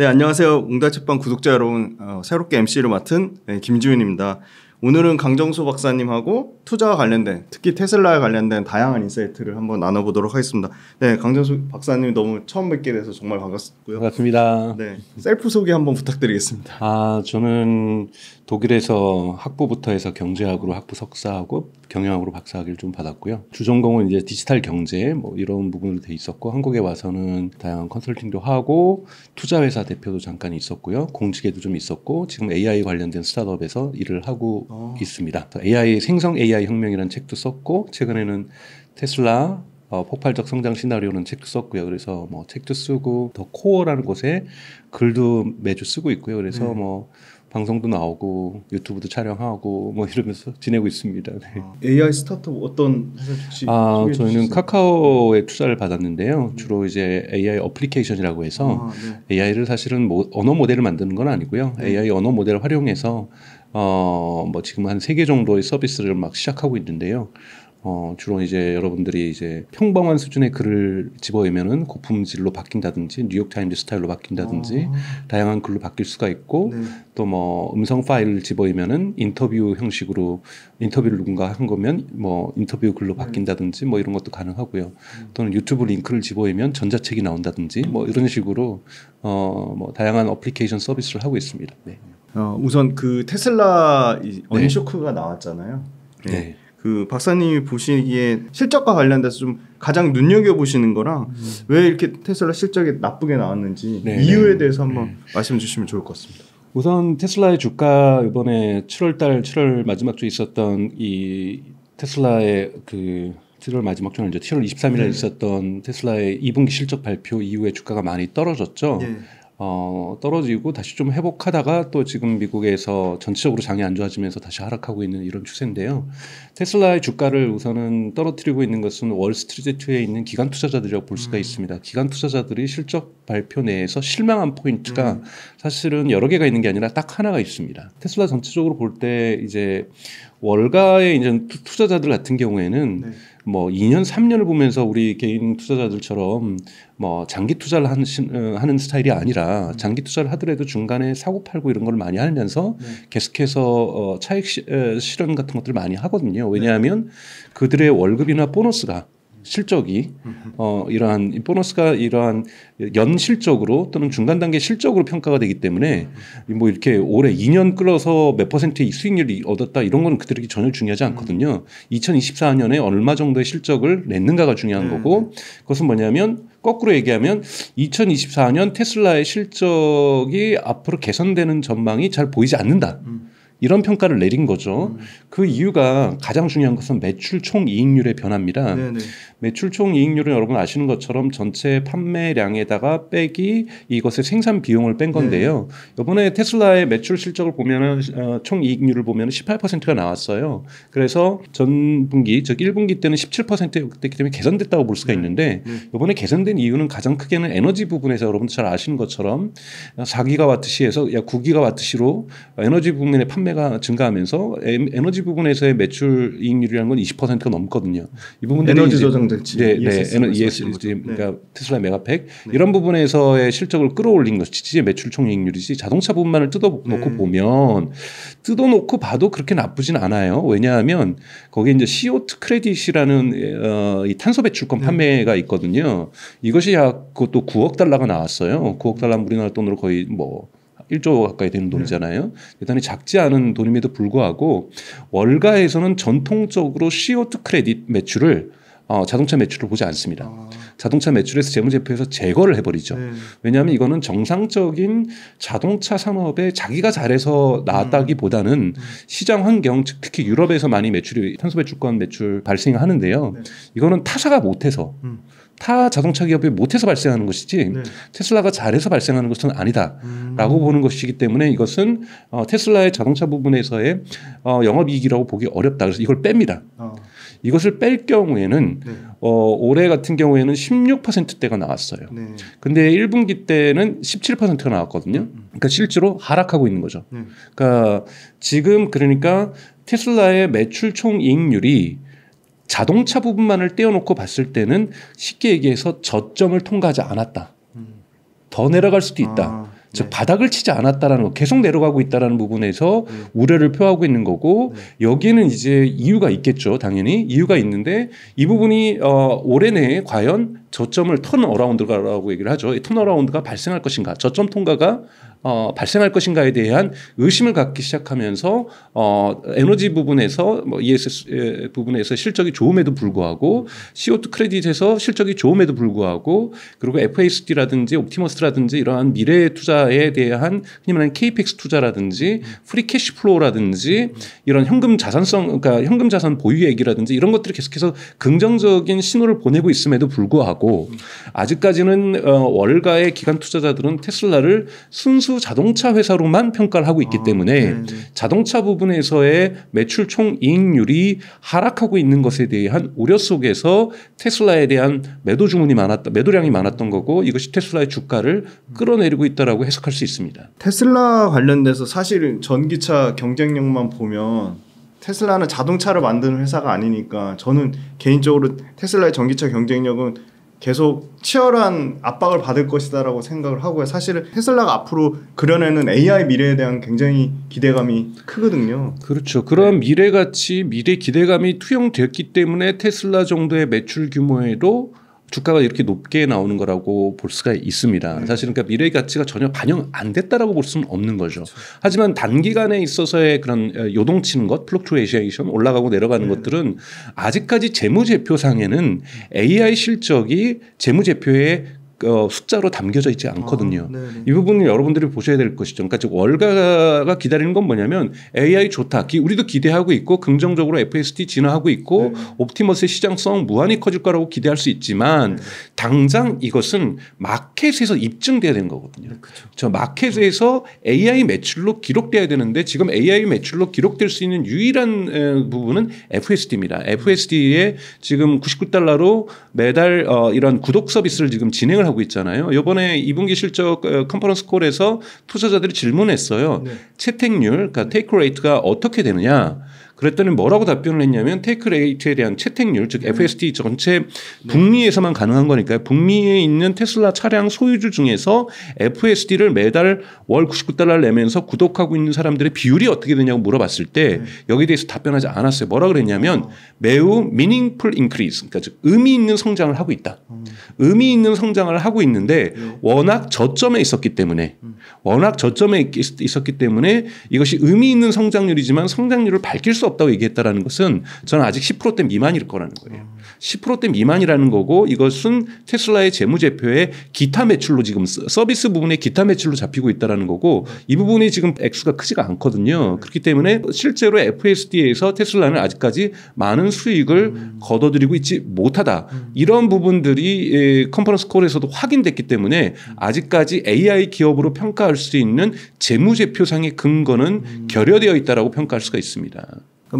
네, 안녕하세요. 웅다채방 구독자 여러분, 어, 새롭게 MC를 맡은 네, 김지윤입니다. 오늘은 강정수 박사님하고 투자와 관련된 특히 테슬라에 관련된 다양한 인사이트를 한번 나눠보도록 하겠습니다. 네, 강정수 박사님 너무 처음 뵙게 돼서 정말 반갑고요. 반갑습니다. 네, 셀프 소개 한번 부탁드리겠습니다. 아, 저는 독일에서 학부부터 해서 경제학으로 학부 석사하고 경영학으로 박사학위를 좀 받았고요. 주전공은 이제 디지털 경제 뭐 이런 부분으로 돼 있었고 한국에 와서는 다양한 컨설팅도 하고 투자회사 대표도 잠깐 있었고요. 공직에도 좀 있었고 지금 AI 관련된 스타트업에서 일을 하고 어. 있습니다. AI 생성 AI AI 혁명이라는 책도 썼고 최근에는 테슬라 어, 폭발적 성장 시나리오는 책도 썼고요. 그래서 뭐 책도 쓰고 더 코어라는 곳에 글도 매주 쓰고 있고요. 그래서 네. 뭐 방송도 나오고 유튜브도 촬영하고 뭐 이러면서 지내고 있습니다. 네. 아, AI 스타트업 어떤 회사지아 저희는 주셨어요? 카카오에 투자를 받았는데요. 음. 주로 이제 AI 어플리케이션이라고 해서 아, 네. AI를 사실은 뭐, 언어 모델을 만드는 건 아니고요. 네. AI 언어 모델을 활용해서 어, 뭐 지금 한 세 개 정도의 서비스를 막 시작하고 있는데요. 어, 주로 이제 여러분들이 이제 평범한 수준의 글을 집어내면은 고품질로 바뀐다든지 뉴욕타임즈 스타일로 바뀐다든지 아. 다양한 글로 바뀔 수가 있고 네. 또뭐 음성 파일을 집어내면은 인터뷰 형식으로 인터뷰를 누군가 한 거면 뭐 인터뷰 글로 네. 바뀐다든지 뭐 이런 것도 가능하고요. 음. 또는 유튜브 링크를 집어내면 전자책이 나온다든지 뭐 이런 식으로 어, 뭐 다양한 어플리케이션 서비스를 하고 있습니다. 네. 어, 우선 그 테슬라 언쇼크가 네. 나왔잖아요. 네. 예. 그 박사님이 보시기에 실적과 관련돼서 좀 가장 눈여겨 보시는 거랑 음. 왜 이렇게 테슬라 실적이 나쁘게 나왔는지 네, 네. 이유에 대해서 한번 네. 말씀 주시면 좋을 것 같습니다. 우선 테슬라의 주가 이번에 7월달 7월 마지막 주 있었던 이 테슬라의 그 7월 마지막 주는 이제 7월 23일에 네. 있었던 테슬라의 2분기 실적 발표 이후에 주가가 많이 떨어졌죠. 네. 어, 떨어지고 다시 좀 회복하다가 또 지금 미국에서 전체적으로 장이 안 좋아지면서 다시 하락하고 있는 이런 추세인데요. 테슬라의 주가를 우선은 떨어뜨리고 있는 것은 월스트리트에 있는 기관 투자자들이라고 볼 수가 음. 있습니다. 기관 투자자들이 실적 발표 내에서 실망한 포인트가 음. 사실은 여러 개가 있는 게 아니라 딱 하나가 있습니다. 테슬라 전체적으로 볼 때 이제 월가의 이제 투자자들 같은 경우에는 네. 뭐 2년 3년을 보면서 우리 개인 투자자들처럼 뭐 장기 투자를 하는, 어, 하는 스타일이 아니라 음. 장기 투자를 하더라도 중간에 사고 팔고 이런 걸 많이 하면서 네. 계속해서 어, 차익 시, 에, 어, 실현 같은 것들을 많이 하거든요. 왜냐하면 네. 그들의 월급이나 보너스가 실적이 어 이러한 보너스가 이러한 연 실적으로 또는 중간 단계 실적으로 평가가 되기 때문에 뭐 이렇게 올해 2년 끌어서 몇 퍼센트의 수익률이 얻었다 이런 건 그들에게 전혀 중요하지 않거든요. 2024년에 얼마 정도의 실적을 냈는가가 중요한 네. 거고 그것은 뭐냐면 거꾸로 얘기하면 2024년 테슬라의 실적이 앞으로 개선되는 전망이 잘 보이지 않는다. 음. 이런 평가를 내린 거죠. 음. 그 이유가 가장 중요한 것은 매출 총 이익률의 변화입니다. 네네. 네. 매출 총 이익률은 여러분 아시는 것처럼 전체 판매량에다가 빼기 이것의 생산 비용을 뺀 건데요. 네. 이번에 테슬라의 매출 실적을 보면은 어, 총 이익률을 보면은 18%가 나왔어요. 그래서 전 분기 즉 1분기 때는 17%였기 때문에 개선됐다고 볼 수가 네. 있는데 네. 이번에 개선된 이유는 가장 크게는 에너지 부분에서 여러분잘 아시는 것처럼 4기가와트 시에서 약 9기가와트 시로 에너지 부분의 판매 판매가 증가하면서 에너지 부분에서의 매출 이익률이라는 건 20%가 넘거든요. 이 부분들이 에너지 저장 장치, 네, 네, ESG, e 네. 그러니까 네. 테슬라 메가팩 네. 이런 부분에서의 실적을 끌어올린 것이지 매출 총 이익률이지 자동차 부분만을 뜯어놓고 네. 보면 뜯어놓고 봐도 그렇게 나쁘진 않아요. 왜냐하면 거기에 이제 CO2 크레딧이라는 어, 이 탄소 배출권 네. 판매가 있거든요. 이것이 약 그것도 9억 달러가 나왔어요. 9억 달러 우리나라 돈으로 거의 뭐 1조 가까이 되는 네. 돈이잖아요. 대단히 작지 않은 돈임에도 불구하고 월가에서는 전통적으로 CO2 크레딧 매출을 어, 자동차 매출을 보지 않습니다. 아. 자동차 매출에서 재무제표에서 제거를 해버리죠. 네. 왜냐하면 이거는 정상적인 자동차 산업에 자기가 잘해서 나왔다기보다는 음. 음. 시장 환경, 즉 특히 유럽에서 많이 매출이 탄소 배출권 매출 발생하는데요. 네. 이거는 타사가 못해서. 음. 타 자동차 기업이 못해서 발생하는 것이지 네. 테슬라가 잘해서 발생하는 것은 아니다라고 음. 보는 것이기 때문에 이것은 어, 테슬라의 자동차 부분에서의 어, 영업이익이라고 보기 어렵다. 그래서 이걸 뺍니다. 어. 이것을 뺄 경우에는 네. 어, 올해 같은 경우에는 16%대가 나왔어요. 네. 근데 1분기 때는 17%가 나왔거든요. 음, 음. 그러니까 실제로 하락하고 있는 거죠. 네. 그러니까 지금 그러니까 테슬라의 매출 총이익률이 자동차 부분만을 떼어놓고 봤을 때는 쉽게 얘기해서 저점을 통과하지 않았다. 더 내려갈 수도 있다. 아, 네. 즉 바닥을 치지 않았다라는 거 계속 내려가고 있다라는 부분에서 네. 우려를 표하고 있는 거고 네. 여기에는 이제 이유가 있겠죠 당연히 이유가 있는데 이 부분이 어, 올해 내에 과연 저점을 턴 어라운드라고 얘기를 하죠 턴 어라운드가 발생할 것인가 저점 통과가 어, 발생할 것인가에 대한 의심을 갖기 시작하면서 어, 에너지 부분에서 뭐 ESS 부분에서 실적이 좋음에도 불구하고 CO2 크레딧에서 실적이 좋음에도 불구하고 그리고 f s d 라든지 옵티머스라든지 이러한 미래 투자에 대한 흔히 말하는 KPX 투자라든지 프리 캐시 플로우라든지 이런 현금 자산성 그러니까 현금 자산 보유액이라든지 이런 것들을 계속해서 긍정적인 신호를 보내고 있음에도 불구하고 아직까지는 어, 월가의 기관 투자자들은 테슬라를 순수 순수 자동차 회사로만 평가를 하고 있기 아, 때문에 네네. 자동차 부분에서의 매출 총 이익률이 하락하고 있는 것에 대한 우려 속에서 테슬라에 대한 매도 주문이 많았다, 매도량이 많았던 거고 이것이 테슬라의 주가를 끌어내리고 있다라고 해석할 수 있습니다. 테슬라 관련돼서 사실 전기차 경쟁력만 보면 테슬라는 자동차를 만드는 회사가 아니니까 저는 개인적으로 테슬라의 전기차 경쟁력은 계속 치열한 압박을 받을 것이다라고 생각을 하고요. 사실 테슬라가 앞으로 그려내는 AI 미래에 대한 굉장히 기대감이 크거든요. 그렇죠. 그런 네. 미래 같이 미래 기대감이 투영됐기 때문에 테슬라 정도의 매출 규모에도 주가가 이렇게 높게 나오는 거라고 볼 수가 있습니다. 네. 사실은 그러니까 미래의 가치가 전혀 반영 안 됐다라고 볼 수는 없는 거죠. 그렇죠. 하지만 단기간에 있어서의 그런 어, 요동치는 것, 플럭트레이션 올라가고 내려가는 네. 것들은 아직까지 재무제표상에는 AI 실적이 재무제표에 어, 숫자로 담겨져 있지 않거든요. 아, 네, 네. 이 부분은 여러분들이 보셔야 될 것이죠. 그러니까 월가가 기다리는 건 뭐냐면 AI 좋다. 기, 우리도 기대하고 있고 긍정적으로 FST 진화하고 있고 네. 옵티머스의 시장성 무한히 커질 거라고 기대할 수 있지만 네. 당장 이것은 마켓에서 입증돼야 되는 거거든요. 네, 저 마켓에서 AI 매출로 기록돼야 되는데 지금 AI 매출로 기록될 수 있는 유일한 에, 부분은 FST입니다. FST에 지금 99달러로 매달 어, 이런 구독 서비스를 지금 진행을 하고 있잖아요. 이번에 2분기 실적 어, 컨퍼런스 콜에서 투자자들이 질문했어요. 네. 채택률, 그러니까 테이크 레이트가 어떻게 되느냐. 그랬더니 뭐라고 답변을 했냐면 테이크 레이트에 대한 채택률 즉 FST 네. 전체 네. 북미에서만 가능한 거니까요. 북미에 있는 테슬라 차량 소유주 중에서 FST를 매달 월 99달러를 내면서 구독하고 있는 사람들의 비율이 어떻게 되냐고 물어봤을 때 네. 여기에 대해서 답변하지 않았어요. 뭐라 고 그랬냐면 매우 meaningful increase 그러니까 즉 의미 있는 성장을 하고 있다. 음. 의미 있는 성장을 하고 있는데 워낙 저점에 있었기 때문에 음. 워낙 저점에 있었기 때문에 이것이 의미 있는 성장률이지만 성장률을 밝힐 수 없다고 얘기했다라는 것은 저는 아직 10%대 미만일 거라는 거예요. 10%대 미만이라는 거고 이것은 테슬라의 재무제표에 기타 매출로 지금 서비스 부분에 기타 매출로 잡히고 있다라는 거고 이 부분이 지금 액수가 크지가 않거든요. 그렇기 때문에 실제로 FSD에서 테슬라는 아직까지 많은 수익을 음. 거둬들이고 있지 못하다. 음. 이런 부분들이 예, 컨퍼런스 콜에서도 확인됐기 때문에 아직까지 AI 기업으로 평가할 수 있는 재무제표상의 근거는 음. 결여되어 있다라고 평가할 수가 있습니다.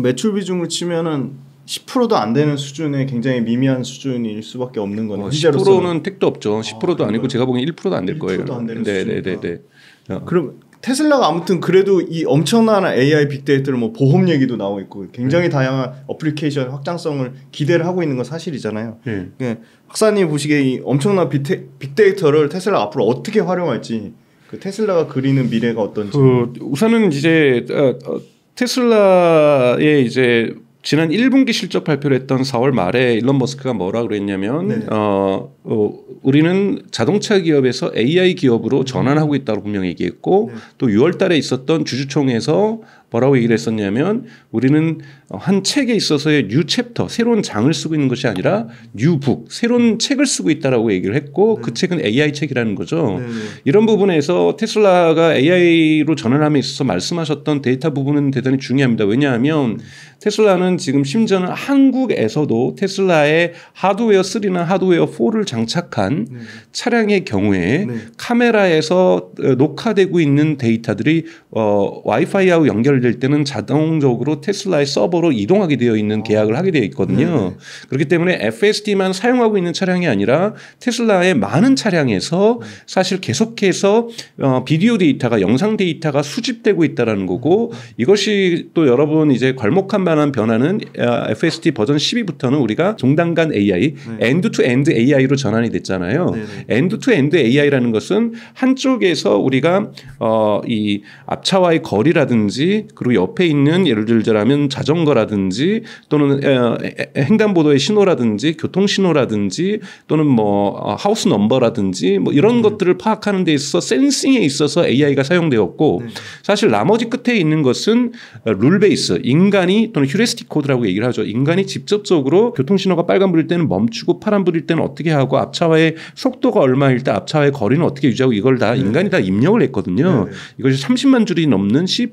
매출 비중을 치면은 10%도 안 되는 수준의 굉장히 미미한 수준일 수밖에 없는 거네요. 어, 10%는 택도 없죠. 10%도 아, 아니고 제가 보기엔 1%도 안 될 거예요. 1%도 안 되는 수준이니 네, 네, 네, 네. 어. 그럼 테슬라가 아무튼 그래도 이 엄청난 AI 빅데이터를 뭐 보험 얘기도 나오고 있고 굉장히 네. 다양한 어플리케이션 확장성을 기대를 하고 있는 건 사실이잖아요. 네. 네. 박사님 보시기에 이 엄청난 빅테, 빅데이터를 테슬라 앞으로 어떻게 활용할지 그 테슬라가 그리는 미래가 어떤지. 그 우선은 이제 어, 어 테슬라의 이제 지난 1분기 실적 발표를 했던 4월 말에 일론 머스크가 뭐라 그랬냐면 네. 어, 어, 우리는 자동차 기업에서 AI 기업으로 전환하고 있다고 분명히 얘기했고 네. 또 6월 달에 있었던 주주총회에서 뭐라고 얘기를 했었냐면 우리는 한 책에 있어서의 뉴 챕터, 새로운 장을 쓰고 있는 것이 아니라 뉴북, 새로운 책을 쓰고 있다라고 얘기를 했고 네. 그 책은 AI 책이라는 거죠. 네, 네. 이런 부분에서 테슬라가 AI로 전환함에 있어서 말씀하셨던 데이터 부분은 대단히 중요합니다. 왜냐하면 테슬라는 지금 심지어는 한국에서도 테슬라의 하드웨어 3나 하드웨어 4를 장착한 네. 차량의 경우에 네. 카메라에서 녹화되고 있는 데이터들이 어, 와이파이하고 연결 연결될 때는 자동적으로 테슬라의 서버로 이동하게 되어 있는 아. 계약을 하게 되어 있거든요. 네, 네. 그렇기 때문에 FSD만 사용하고 있는 차량이 아니라 테슬라의 많은 차량에서 네. 사실 계속해서 어, 비디오 데이터가 영상 데이터가 수집되고 있다는 거고 네. 이것이 또 여러분 이제 괄목한 만한 변화는 어, FSD 버전 12부터는 우리가 종단 간 AI, 엔드 투 엔드 AI로 전환이 됐잖아요. 엔드 투 엔드 AI라는 것은 한쪽에서 우리가 어, 이 앞차와의 거리라든지 그리고 옆에 있는 예를 들자면 자전거라든지 또는 횡단보도의 신호라든지 교통신호라든지 또는 뭐 어, 하우스 넘버라든지 뭐 이런 네. 것들을 파악하는 데 있어서 센싱에 있어서 AI가 사용되었고 네. 사실 나머지 끝에 있는 것은 룰 베이스 인간이 또는 휴레스틱 코드라고 얘기를 하죠. 인간이 직접적으로 교통신호가 빨간불일 때는 멈추고 파란불일 때는 어떻게 하고 앞차와의 속도가 얼마일 때 앞차와의 거리는 어떻게 유지하고 이걸 다 네. 인간이 다 입력을 했거든요. 네. 이것이 30만 줄이 넘는 C++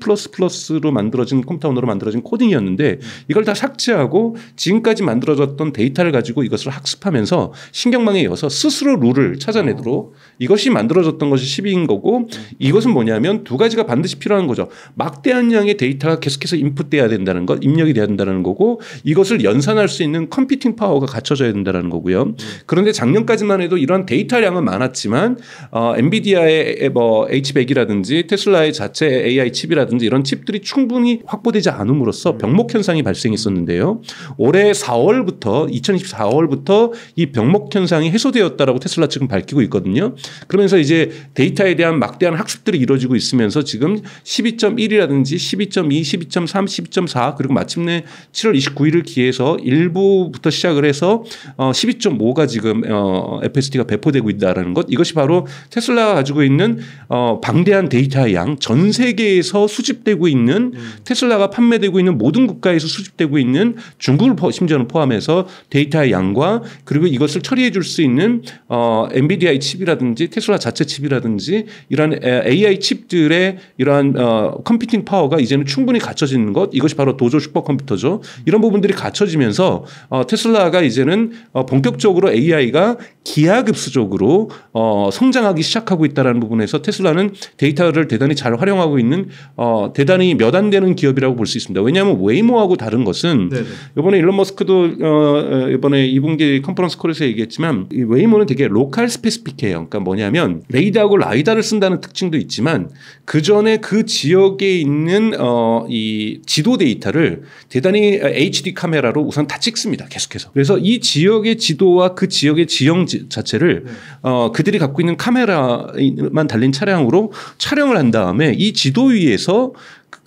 C++로 만들어진 컴퓨터 언어로 만들어진 코딩이었는데 이걸 다 삭제하고 지금까지 만들어졌던 데이터를 가지고 이것을 학습하면서 신경망에 이어서 스스로 룰을 찾아내도록 이것이 만들어졌던 것이 10인 거고 이것은 뭐냐면 두 가지가 반드시 필요한 거죠. 막대한 양의 데이터가 계속해서 인풋돼야 된다는 것, 입력이 돼야 된다는 거고 이것을 연산할 수 있는 컴퓨팅 파워가 갖춰져야 된다는 거고요. 그런데 작년까지만 해도 이런 데이터량은 많았지만 어, 엔비디아의 뭐 H100이라든지 테슬라의 자체 AI 칩이라든지 이런 칩들이 수급이 충분히 확보되지 않음으로써 병목 현상이 발생했었는데요. 올해 4월부터 2024월부터 이 병목 현상이 해소되었다라고 테슬라 지금 밝히고 있거든요. 그러면서 이제 데이터에 대한 막대한 학습들이 이루어지고 있으면서 지금 12.1이라든지 12.2, 12.3, 12.4 그리고 마침내 7월 29일을 기해서 일부부터 시작을 해서 12.5가 어, 지금 어, FST가 배포되고 있다라는 것 이것이 바로 테슬라가 가지고 있는 어, 방대한 데이터의 양전 세계에서 수집되고 있는 있는 음. 테슬라가 판매되고 있는 모든 국가에서 수집되고 있는 중국을 포, 심지어는 포함해서 데이터의 양과 그리고 이것을 처리해 줄 수 있는 어, 엔비디아의 칩이라든지 테슬라 자체 칩이라든지 이런 AI 칩들의 이러한 어, 컴퓨팅 파워가 이제는 충분히 갖춰지는 것 이것이 바로 도조 슈퍼컴퓨터죠. 이런 부분들이 갖춰지면서 어, 테슬라가 이제는 어, 본격적으로 AI가 기하급수적으로 어, 성장하기 시작하고 있다는 부분에서 테슬라는 데이터를 대단히 잘 활용하고 있는 어, 대단히 굉장히 몇안 되는 기업이라고 볼 수 있습니다. 왜냐하면 웨이모하고 다른 것은 네네. 네. 이번에 일론 머스크도 어, 어 이번에 이분기 컨퍼런스 콜에서 얘기했지만 이 웨이모는 되게 로컬 스페시픽해요. 그러니까 뭐냐면 레이더하고 라이다를 쓴다는 특징도 있지만 그 전에 그 지역에 있는 어 이 지도 데이터를 대단히 HD 카메라로 우선 다 찍습니다. 계속해서. 그래서 이 지역의 지도와 그 지역의 지형 지, 자체를 네. 어 그들이 갖고 있는 카메라만 달린 차량으로 촬영을 한 다음에 이 지도 위에서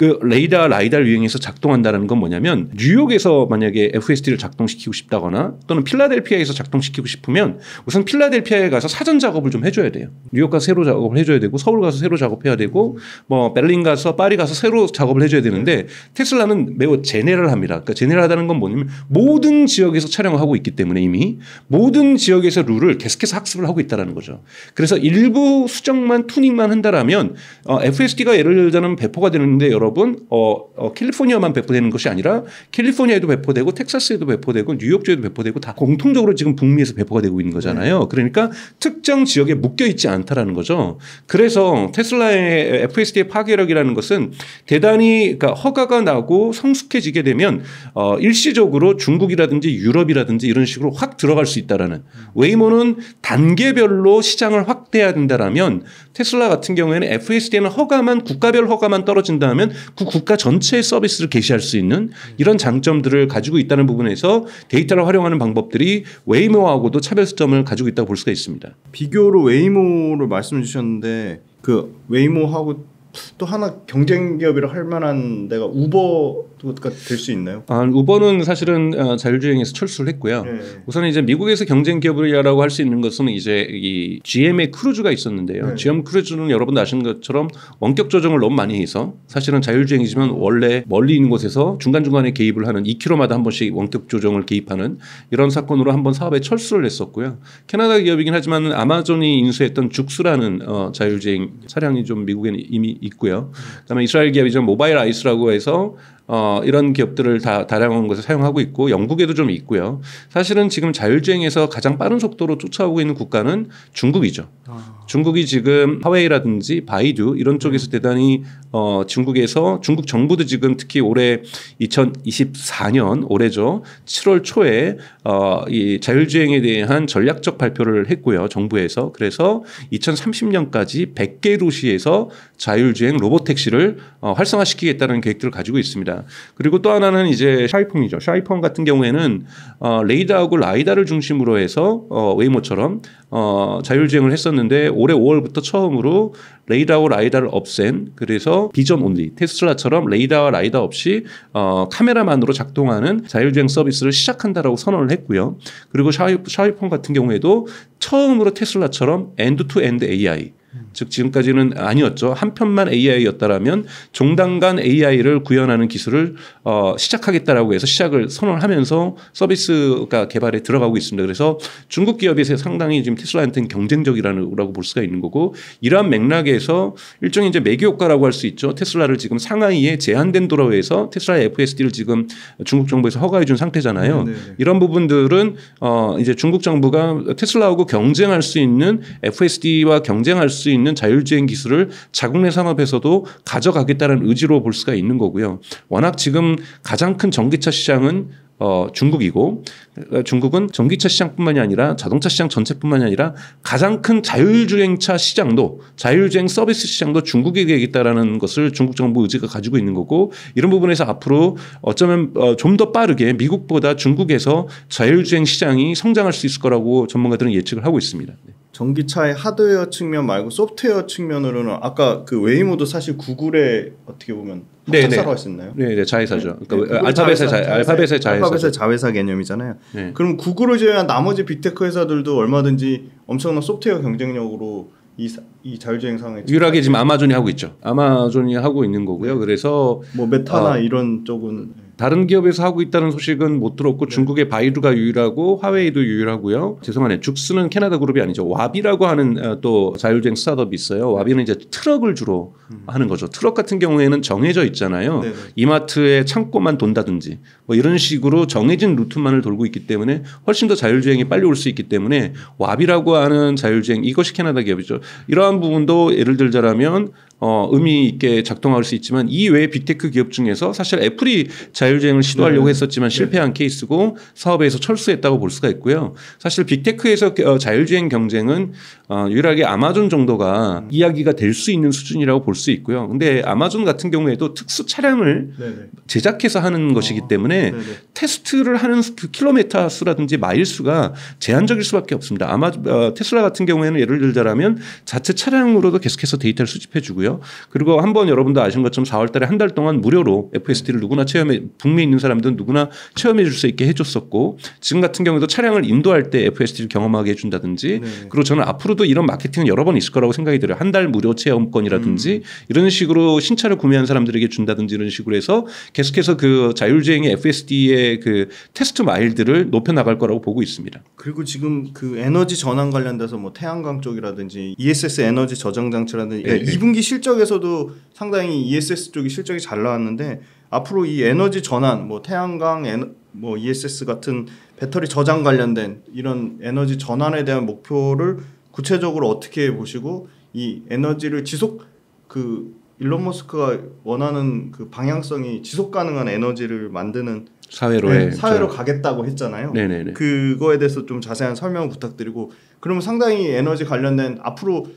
그레이다라이달유행에서 작동한다는 건 뭐냐면 뉴욕에서 만약에 FSD를 작동시키고 싶다거나 또는 필라델피아에서 작동시키고 싶으면 우선 필라델피아에 가서 사전 작업을 좀 해줘야 돼요. 뉴욕 가서 새로 작업을 해줘야 되고 서울 가서 새로 작업해야 되고 뭐 베를린 가서 파리 가서 새로 작업을 해줘야 되는데 테슬라는 매우 제네랄합니다 그러니까 제네랄하다는건 뭐냐면 모든 지역에서 촬영을 하고 있기 때문에 이미 모든 지역에서 룰을 계속해서 학습을 하고 있다라는 거죠. 그래서 일부 수정만 튜닝만 한다라면 어, FSD가 예를 들자면 배포가 되는데 여러 여러분 어, 어, 캘리포니아만 배포되는 것이 아니라 캘리포니아에도 배포되고 텍사스에도 배포되고 뉴욕주에도 배포되고 다 공통적으로 지금 북미에서 배포가 되고 있는 거잖아요. 네. 그러니까 특정 지역에 묶여 있지 않다라는 거죠. 그래서 테슬라의 FSD의 파괴력이라는 것은 대단히 그러니까 허가가 나고 성숙해지게 되면 어, 일시적으로 중국이라든지 유럽이라든지 이런 식으로 확 들어갈 수 있다라는 웨이모는 음. 단계별로 시장을 확대해야 된다라면 테슬라 같은 경우에는 FSD는 허가만 국가별 허가만 떨어진다면 하그 국가 전체의 서비스를 개시할 수 있는 이런 장점들을 가지고 있다는 부분에서 데이터를 활용하는 방법들이 웨이모하고도 차별점을 가지고 있다고 볼 수가 있습니다. 비교로 웨이모를 말씀해 주셨는데 그 웨이모하고 또 하나 경쟁 기업이라 할 만한 데가 우버 가될수 있나요? 아, 우버는 사실은 어, 자율주행에서 철수를 했고요. 네. 우선 이제 미국에서 경쟁 기업이라고 할 수 있는 것은 이제 이 GM의 크루즈가 있었는데요. 네. GM 크루즈는 여러분도 아시는 것처럼 원격 조정을 너무 많이 해서 사실은 자율주행이지만 원래 멀리 있는 곳에서 중간중간에 개입을 하는 2km마다 한 번씩 원격 조정을 개입하는 이런 사건으로 한번 사업에 철수를 했었고요. 캐나다 기업이긴 하지만 아마존이 인수했던 죽스라는 어, 자율주행 차량이 좀 미국에는 이미 있고요. 그다음에 이스라엘 기업이죠 모바일 아이스라고 해서 어, 이런 기업들을 다 다양한 것을 사용하고 있고 영국에도 좀 있고요. 사실은 지금 자율주행에서 가장 빠른 속도로 쫓아오고 있는 국가는 중국이죠. 아. 중국이 지금 하웨이라든지 바이두 이런 쪽에서 음. 대단히 어, 중국에서 중국 정부도 지금 특히 올해 2024년 올해죠. 7월 초에 어, 이 자율주행에 대한 전략적 발표를 했고요. 정부에서 그래서 2030년까지 100개 도시에서 자율주행 로봇 택시를 어, 활성화시키겠다는 계획들을 가지고 있습니다. 그리고 또 하나는 이제 샤이폼이죠. 샤이폼 같은 경우에는 어, 레이더하고 라이다를 중심으로 해서 어, 웨이모처럼 어, 자율주행을 했었는데 올해 5월부터 처음으로 레이더와 라이다를 없앤 그래서 비전 온리 테슬라처럼 레이더와 라이다 없이 어, 카메라만으로 작동하는 자율주행 서비스를 시작한다라고 선언을 했고요. 그리고 샤이, 샤이폼 같은 경우에도 처음으로 테슬라처럼 엔드 투 엔드 AI 즉 지금까지는 아니었죠. 한편만 AI였다라면 종당 간 AI를 구현하는 기술을 어, 시작하겠다라고 해서 시작을 선언 하면서 서비스가 개발에 들어가고 있습니다. 그래서 중국 기업이 상당히 지금 테슬라한테는 경쟁적이라고 볼 수가 있는 거고 이러한 맥락에서 일종의 이제 매개 효과라고 할 수 있죠. 테슬라를 지금 상하이에 제한된 도로 에서 테슬라의 FSD를 지금 중국 정부에서 허가해 준 상태잖아요. 네네. 음, 이런 부분들은 어, 이제 중국 정부가 테슬라하고 경쟁할 수 있는 FSD와 경쟁할 수 있는 있는 자율주행 기술을 자국 내 산업에서도 가져가겠다는 의지로 볼 수가 있는 거고요. 워낙 지금 가장 큰 전기차 시장은 어, 중국이고 그러니까 중국은 전기차 시장뿐만이 아니라 자동차 시장 전체뿐만이 아니라 가장 큰 자율주행차 시장도 자율주행 서비스 시장도 중국에게 있다라는 것을 중국 정부 의지가 가지고 있는 거고 이런 부분에서 앞으로 어쩌면 어, 좀더 빠르게 미국보다 중국에서 자율주행 시장이 성장할 수 있을 거라고 전문가들은 예측을 하고 있습니다. 네. 전기차의 하드웨어 측면 말고 소프트웨어 측면으로는 아까 그 웨이모도 사실 구글에 어떻게 보면 자회사로 네, 네. 할수 있나요? 네네 자회사죠. 네. 그러니까 네. 알파벳의 자회사, 알파벳의 자회사, 알파벳의 자회사 개념이잖아요. 네. 그럼 구글을 제외한 나머지 빅테크 회사들도 얼마든지 엄청난 소프트웨어 경쟁력으로 이, 이 자율주행 상황에 유일하게 지금 아마존이 하고 있죠. 아마존이 하고 있는 거고요. 네. 그래서 뭐 메타나 어, 이런 쪽은 다른 기업에서 하고 있다는 소식은 못 들었고 네. 중국의 바이두가 유일하고 화웨이도 유일하고요. 죄송하네 죽스는 캐나다 그룹이 아니죠. 와비라고 하는 어, 또 자율주행 스타트업이 있어요. 와비는 이제 트럭을 주로 음. 하는 거죠. 트럭 같은 경우에는 정해져 있잖아요. 네이마트에 네. 창고만 돈다든지 뭐 이런 식으로 정해진 루트만을 돌고 있기 때문에 훨씬 더 자율주행이 빨리 올 수 있기 때문에 와비라고 하는 자율주행 이것이 캐나다 기업이죠. 이러한 부분도 예를 들자라면 어, 의미 있게 작동할 수 있지만 이 외에 빅테크 기업 중에서 사실 애플이 자율주행을 시도하려고 네. 했었지만 네. 실패한 네. 케이스고 사업에서 철수했다고 볼 수가 있고요. 사실 빅테크에서 어, 자율주행 경쟁은 어, 유일하게 아마존 정도가 음. 이야기가 될 수 있는 수준이라고 볼 수 있고요. 근데 아마존 같은 경우에도 특수 차량을 네네. 네. 제작해서 하는 어. 것이기 때문에 네네. 네. 테스트를 하는 그 킬로미터 수라든지 마일 수가 제한적일 수밖에 없습니다. 아마 어, 테슬라 같은 경우에는 예를 들자라면 자체 차량으로도 계속해서 데이터를 수집해 주고요. 있죠. 그리고 한 번 여러분도 아신 것처럼 4월 달에 한 달 동안 무료로 FST를 누구나 체험해 북미에 있는 사람들은 누구나 체험해 줄 수 있게 해 줬었고 지금 같은 경우에도 차량을 인도할 때 FST를 경험하게 해 준다든지 네. 그리고 저는 앞으로도 이런 마케팅은 여러 번 있을 거라고 생각이 들어요. 한 달 무료 체험권이라든지 음. 이런 식으로 신차를 구매한 사람들에게 준다든지 이런 식으로 해서 계속해서 그 자율주행의 FSD의 그 테스트 마일들을 높여 나갈 거라고 보고 있습니다. 그리고 지금 그 에너지 전환 관련돼서 뭐 태양광 쪽이라든지 ESS 에너지 저장 장치라든지 예, 네, 네. 2분기 실 실적에서도 상당히 ESS 쪽이 실적이 잘 나왔는데 앞으로 이 에너지 전환, 뭐 태양광, 에너, 뭐 ESS 같은 배터리 저장 관련된 이런 에너지 전환에 대한 목표를 구체적으로 어떻게 보시고 이 에너지를 지속 그 일론 머스크가 원하는 그 방향성이 지속 가능한 에너지를 만드는 사회로 네, 사회로 저... 가겠다고 했잖아요. 네네네. 그거에 대해서 좀 자세한 설명 부탁드리고 그러면 상당히 에너지 관련된 앞으로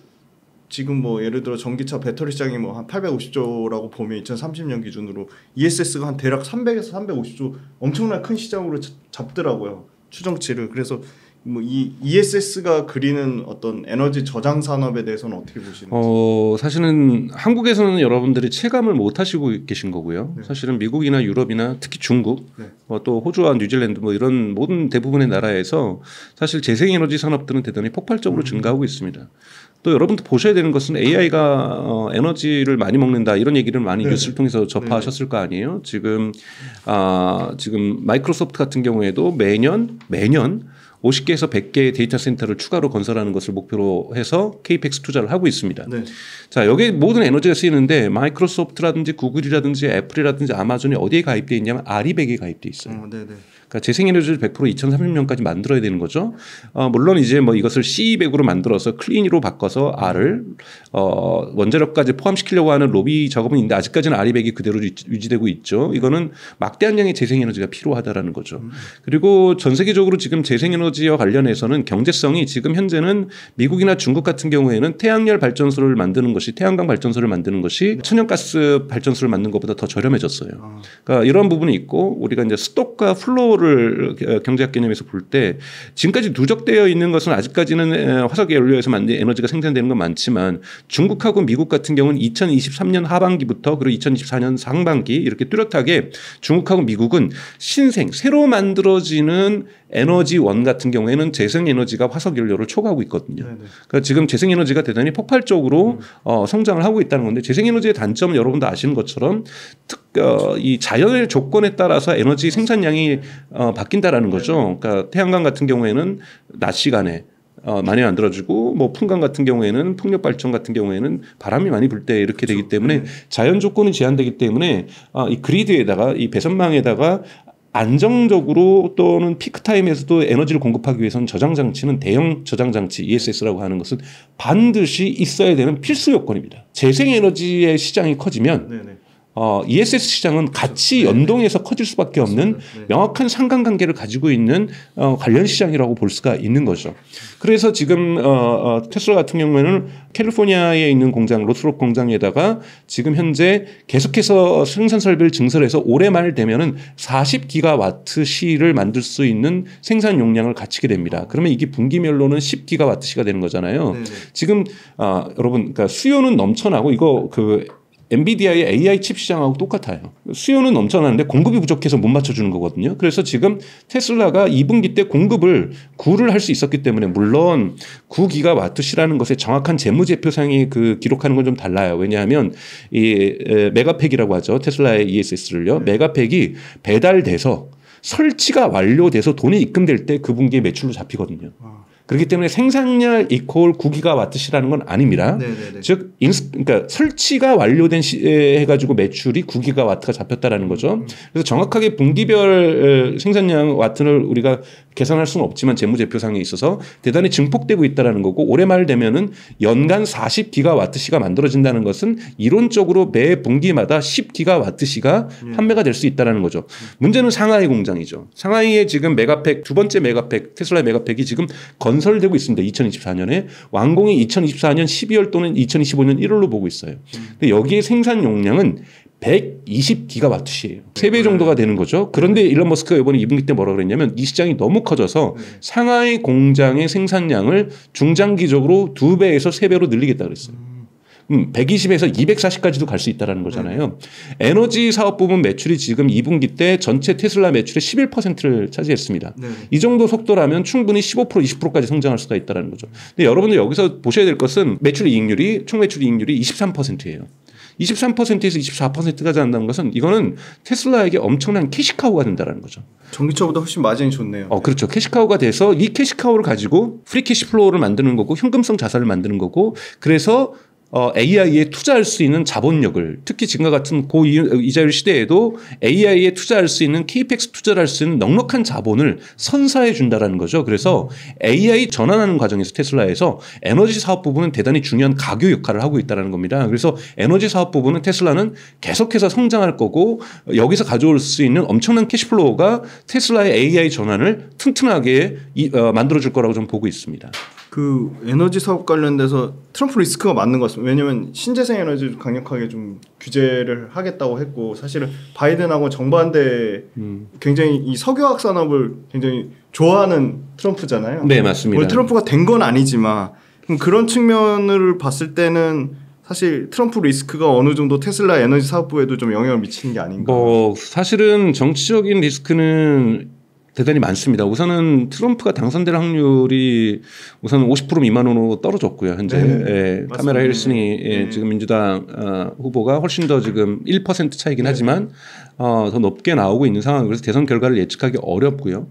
지금 뭐 예를 들어 전기차 배터리 시장이 뭐 한 850조라고 보면 2030년 기준으로 ESS가 한 대략 300에서 350조 엄청난 큰 시장으로 잡더라고요. 추정치를. 그래서 뭐 이 ESS가 그리는 어떤 에너지 저장 산업에 대해서는 어떻게 보시는지? 어, 사실은 한국에서는 여러분들이 체감을 못 하시고 계신 거고요. 네. 사실은 미국이나 유럽이나 특히 중국, 네. 어, 또 호주와 뉴질랜드 뭐 이런 모든 대부분의 나라에서 사실 재생 에너지 산업들은 대단히 폭발적으로 음. 증가하고 있습니다. 또 여러분도 보셔야 되는 것은 AI가 어, 에너지를 많이 먹는다 이런 얘기를 많이 네 뉴스를 통해서 네. 접하셨을 네거 아니에요. 지금 아 지금 마이크로소프트 같은 경우에도 매년 매년 50개에서 100개의 데이터 센터를 추가로 건설하는 것을 목표로 해서 케이펙스 투자를 하고 있습니다. 네. 자, 여기 모든 에너지가 쓰이는데 마이크로소프트라든지 구글이라든지 애플이라든지 아마존이 어디에 가입돼 있냐면 아리백에 가입돼 있어요. 어, 네, 네. 그러니까 재생에너지를 100% 2030년까지 만들어야 되는 거죠. 어, 물론 이제 뭐 이것을 c e 0 0으로 만들어서 클린으로 바꿔서 R을 어, 원자력까지 포함시키려고 하는 로비 작업은 있는데 아직까지는 R이100이 그대로 유지되고 있죠. 이거는 막대한 양의 재생에너지가 필요하다라는 거죠. 음. 그리고 전 세계적으로 지금 재생에너지와 관련해서는 경제성이 지금 현재는 미국이나 중국 같은 경우에는 태양열 발전소를 만드는 것이 태양광 발전소를 만드는 것이 천연가스 발전소를 만드는 것보다 더 저렴해졌어요. 아. 그러니까 이런 부분이 있고 우리가 이제 스톡과 플로우를 연료를 그 경제학개념에서 볼 때 지금까지 누적되어 있는 것은 아직까지는 화석 연료에서 만든 에너지가 생산되는 건 많지만 중국하고 미국 같은 경우는 2023년 하반기부터 그리고 2024년 상반기 이렇게 뚜렷하게 중국하고 미국은 신생 새로 만들어지는 에너지원 같은 경우에는 재생에너지가 화석연료를 초과하고 있거든요. 네, 네. 그러니까 지금 재생에너지가 대단히 폭발적으로 음. 어, 성장을 하고 있다는 건데 재생에너지의 단점 여러분도 아시는 것처럼 특, 어, 그렇죠. 이 자연의 조건에 따라서 에너지 생산량이 어, 바뀐다라는 네, 거죠. 그러니까 태양광 같은 경우에는 낮 시간에 어, 많이 만들어지고 뭐 풍광 같은 경우에는 풍력 발전 같은 경우에는 바람이 많이 불 때 이렇게 되기 그렇죠. 때문에 자연 조건이 제한되기 때문에 어, 이 그리드에다가 이 배선망에다가 안정적으로 또는 피크타임에서도 에너지를 공급하기 위해서는 저장장치는 대형 저장장치 ESS라고 하는 것은 반드시 있어야 되는 필수 요건입니다. 재생에너지의 시장이 커지면 네네. 네. 어, ESS 시장은 같이 네. 연동해서 커질 수밖에 없는 네. 명확한 상관관계를 가지고 있는 어, 관련 시장이라고 볼 수가 있는 거죠. 그래서 지금 어, 어, 테슬라 같은 경우에는 캘리포니아에 있는 공장 로스록 공장에다가 지금 현재 계속해서 생산 설비를 증설해서 올해 말 되면은 40기가와트 시를 만들 수 있는 생산 용량을 갖추게 됩니다. 그러면 이게 분기별로는 10기가와트 시가 되는 거잖아요. 네네. 네. 지금 아 여러분 그러니까 수요는 넘쳐나고 이거 그 엔비디아의 AI 칩 시장하고 똑같아요. 수요는 넘쳐나는데 공급이 부족해서 못 맞춰주는 거거든요. 그래서 지금 테슬라가 2분기 때 공급을 구를 할 수 있었기 때문에 물론 9기가 와트시라는 것의 정확한 재무제표상이 그 기록하는 건 좀 달라요. 왜냐하면 이 메가팩이라고 하죠. 테슬라의 ESS를요. 네. 메가팩이 배달돼서 설치가 완료돼서 돈이 입금될 때 그 분기에 매출로 잡히거든요. 아. 그렇기 때문에 생산열 이퀄 구기가와트시라는건 아닙니다. 네네네. 네, 네. 즉, 인스, 그러니까 설치가 완료된 시에 해가지고 매출이 구기가와트가 잡혔다라는 거죠. 음. 그래서 정확하게 분기별 생산량 와트를 우리가 계산할 수는 없지만 재무제표상에 있어서 대단히 증폭되고 있다라는 거고 올해 말 되면은 연간 40기가와트시가 만들어진다는 것은 이론적으로 매 분기마다 10기가와트시가 음. 판매가 될 수 있다라는 거죠. 문제는 상하이 공장이죠. 상하이에 지금 메가팩 두 번째 메가팩 테슬라 의 메가팩이 지금 건 건설되고 있습니다. 2024년에 완공이 2024년 12월 또는 2025년 1월로 보고 있어요. 근데 여기에 생산 용량은 120기가와트시에요. 3배 정도가 네. 되는 거죠. 그런데 일론 머스크가 이번에 2분기 때 뭐라 그랬냐면 이 시장이 너무 커져서 네. 상하이 공장의 생산량을 중장기적으로 2배에서 3배로 늘리겠다 그랬어요. 음. 음, 120에서 240까지도 갈 수 있다라는 거잖아요. 네. 에너지 사업 부분 매출이 지금 2분기 때 전체 테슬라 매출의 11%를 차지했습니다. 네. 이 정도 속도라면 충분히 15% 20%까지 성장할 수가 있다라는 거죠. 근데 여러분들 여기서 보셔야 될 것은 매출 이익률이 총 매출 이익률이 23%예요. 23%에서 24%가 된다는 것은 이거는 테슬라에게 엄청난 캐시카우가 된다는 거죠. 전기차보다 훨씬 마진이 좋네요. 어, 그렇죠. 캐시카우가 돼서 이 캐시카우를 가지고 프리 캐시플로우를 만드는 거고 현금성 자산을 만드는 거고 그래서 어, AI에 투자할 수 있는 자본력을 특히 지금과 같은 고이자율 시대에도 AI에 투자할 수 있는 KPX 투자를 할 수 있는 넉넉한 자본을 선사해 준다라는 거죠. 그래서 AI 전환하는 과정에서 테슬라에서 에너지 사업 부분은 대단히 중요한 가교 역할을 하고 있다는 겁니다. 그래서 에너지 사업 부분은 테슬라는 계속해서 성장할 거고 여기서 가져올 수 있는 엄청난 캐시플로우가 테슬라의 AI 전환을 튼튼하게 이, 어, 만들어줄 거라고 좀 보고 있습니다. 그 에너지 사업 관련돼서 트럼프 리스크가 맞는 것 같습니다. 왜냐하면 신재생 에너지 강력하게 좀 규제를 하겠다고 했고 사실은 바이든하고 정반대 음. 굉장히 이석유학 산업을 굉장히 좋아하는 트럼프잖아요. 네 맞습니다. 원 트럼프가 된 건 아니지만 그런 측면을 봤을 때는 사실 트럼프 리스크가 어느 정도 테슬라 에너지 사업부에도 좀 영향을 미치는 게 아닌가. 뭐 사실은 정치적인 리스크는 대단히 많습니다. 우선은 트럼프가 당선될 확률이 우선 50% 미만으로 떨어졌고요. 현재 네, 예, 카메라 헬슨이 네. 예, 네. 지금 민주당 어, 후보가 훨씬 더 지금 1% 차이긴 네. 하지만 어, 더 높게 나오고 있는 상황 그래서 대선 결과를 예측하기 어렵고요.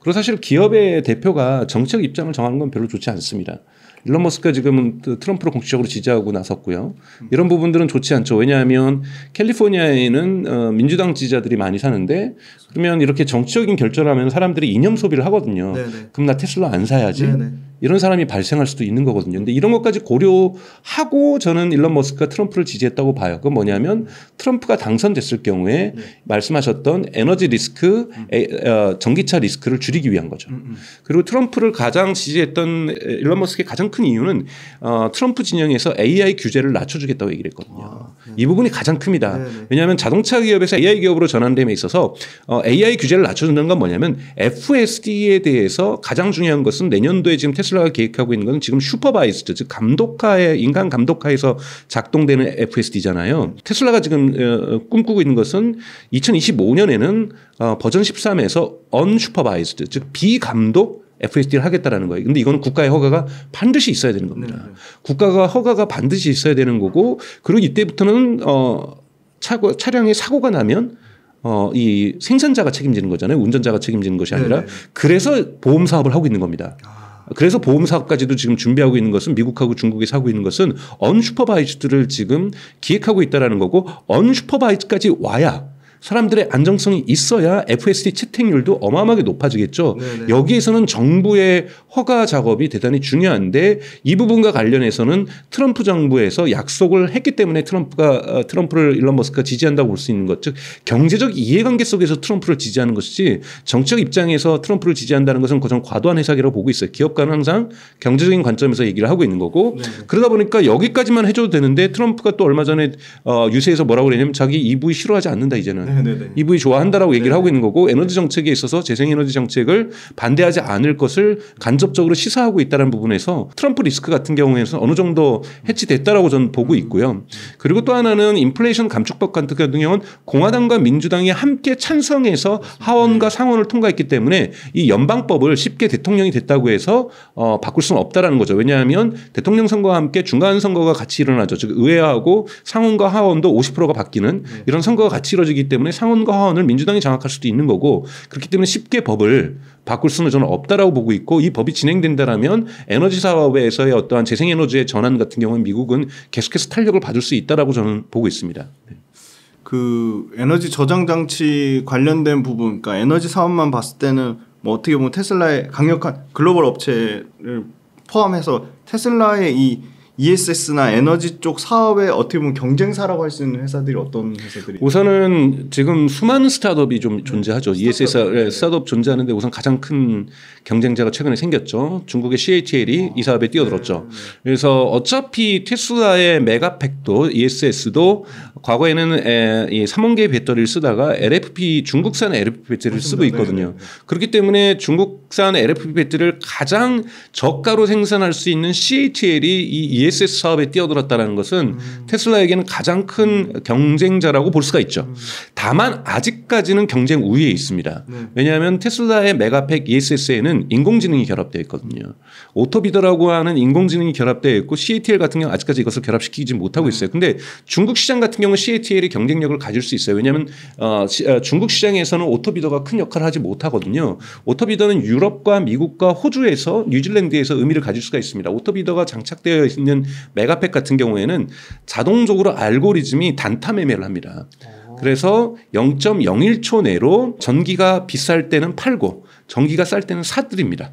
그리고 사실 기업의 대표가 정책 입장을 정하는 건 별로 좋지 않습니다. 일론 머스크가 지금은 트럼프를 공식적으로 지지하고 나섰고요. 이런 부분들은 좋지 않죠. 왜냐하면 캘리포니아에는 어, 민주당 지지자들이 많이 사는데 그러면 이렇게 정치적인 결정을 하면 사람들이 이념 소비를 하거든요. 네네. 네. 그럼 나 테슬라 안 사야지. 네네. 네. 이런 사람이 발생할 수도 있는 거거든요. 근데 이런 것까지 고려하고 저는 일론 머스크가 트럼프를 지지했다고 봐요. 그건 뭐냐면 트럼프가 당선됐을 경우에 네. 말씀하셨던 에너지 리스크, 음. 에, 어, 전기차 리스크를 줄이기 위한 거죠. 음, 음. 그리고 트럼프를 가장 지지했던 일론 머스크의 가장 큰 이유는 어, 트럼프 진영에서 AI 규제를 낮춰주겠다고 얘기를 했거든요. 아, 네. 이 부분이 가장 큽니다. 네, 네. 왜냐하면 자동차 기업에서 AI 기업으로 전환됨에 있어서 어, AI 규제를 낮춰준다는 건 뭐냐면 FSD에 대해서 가장 중요한 것은 내년도에 지금 테슬라가 계획하고 있는 건 지금 슈퍼바이스드 즉 감독하에 인간 감독하에서 작동되는 FSD잖아요. 테슬라가 지금 어, 꿈꾸고 있는 것은 2025년에는 어, 버전 13에서 언슈퍼바이스드 즉 비감독 FSD를 하겠다라는 거예요. 근데 이건 국가의 허가가 반드시 있어야 되는 겁니다. 네, 네. 국가가 허가가 반드시 있어야 되는 거고 그리고 이때부터는 어 차고 차량에 사고가 나면 어, 이 생산자가 책임지는 거잖아요. 운전자가 책임지는 것이 아니라 네네. 네. 그래서 보험 사업을 하고 있는 겁니다. 아. 그래서 보험 사업까지도 지금 준비하고 있는 것은 미국하고 중국이 사고 있는 것은 언슈퍼바이즈들을 지금 기획하고 있다라는 거고 언슈퍼바이즈까지 와야 사람들의 안정성이 있어야 FSD 채택률도 어마어마하게 높아지겠죠. 네네. 여기에서는 정부의 허가 작업이 대단히 중요한데 이 부분과 관련해서는 트럼프 정부에서 약속을 했기 때문에 트럼프가 어, 트럼프를 일론 머스크가 지지한다고 볼 수 있는 것, 즉 경제적 이해관계 속에서 트럼프를 지지하는 것이지 정책 입장에서 트럼프를 지지한다는 것은 그저 과도한 해석이라고 보고 있어요. 기업가는 항상 경제적인 관점에서 얘기를 하고 있는 거고 네네. 그러다 보니까 여기까지만 해줘도 되는데 트럼프가 또 얼마 전에 어, 유세에서 뭐라고 그랬냐면 자기 이부 싫어하지 않는다 이제는. 네네. 음. EV 좋아한다라고 아, 얘기를 하고 네. 있는 거고 에너지 정책에 있어서 재생에너지 정책을 반대하지 않을 것을 간접적으로 시사하고 있다는 부분에서 트럼프 리스크 같은 경우에는 어느 정도 해치됐다라고 저는 보고 있고요. 그리고 또 하나는 인플레이션 감축법 같은 경우는 공화당과 민주당이 함께 찬성해서 하원과 네. 상원을 통과했기 때문에 이 연방법을 쉽게 대통령이 됐다고 해서 어, 바꿀 수는 없다라는 거죠. 왜냐하면 대통령 선거와 함께 중간 선거가 같이 일어나죠. 즉 의회하고 상원과 하원도 50%가 바뀌는 네. 이런 선거가 같이 이루어지기 때문에 때문에 상원과 하원을 민주당이 장악할 수도 있는 거고 그렇기 때문에 쉽게 법을 바꿀 수는 저는 없다라고 보고 있고 이 법이 진행된다라면 에너지 사업에서의 어떠한 재생에너지의 전환 같은 경우는 미국은 계속해서 탄력을 받을 수 있다라고 저는 보고 있습니다. 네. 그 에너지 저장 장치 관련된 부분, 그러니까 에너지 사업만 봤을 때는 뭐 어떻게 보면 테슬라의 강력한 글로벌 업체를 포함해서 테슬라의 이 ESS나 에너지 쪽 사업에 어떻게 보면 경쟁사라고 할 수 있는 회사들이 어떤 회사들이? 우선은 지금 수많은 스타트업이 좀 존재하죠. 음, 스타트업. ESS 네. 예, 스타트업 존재하는데 우선 가장 큰 경쟁자가 최근에 생겼죠. 중국의 CATL이 아, 이 사업에 뛰어들었죠. 네. 네. 그래서 어차피 테슬라의 메가팩도 ESS도 과거에는 에, 이 삼원계 배터리를 쓰다가 LFP 중국산 LFP 배터리를 쓰고 있거든요. 네, 네, 네. 그렇기 때문에 중국산 LFP 배터리를 가장 저가로 생산할 수 있는 CATL이 이 ESS 사업에 뛰어들었다는 것은 음. 테슬라에게는 가장 큰 경쟁자라고 볼 수가 있죠. 음. 다만 아직까지는 경쟁 우위에 있습니다. 네. 왜냐하면 테슬라의 메가팩 ESS에는 인공지능이 결합되어 있거든요. 오토비더라고 하는 인공지능이 결합되어 있고 CATL 같은 경우 아직까지 이것을 결합시키지 못하고 네. 있어요. 근데 중국 시장 같은 경우는 CATL이 경쟁력을 가질 수 있어요. 왜냐하면 어, 시, 어, 중국 시장에서는 오토비더가 큰 역할을 하지 못하거든요. 오토비더는 유럽과 미국과 호주에서 뉴질랜드에서 의미를 가질 수가 있습니다. 오토비더가 장착되어 있는 있는 메가팩 같은 경우에는 자동적으로 알고리즘이 단타 매매를 합니다. 어. 그래서 0.01초 내로 전기가 비쌀 때는 팔고 전기가 쌀 때는 사드립니다.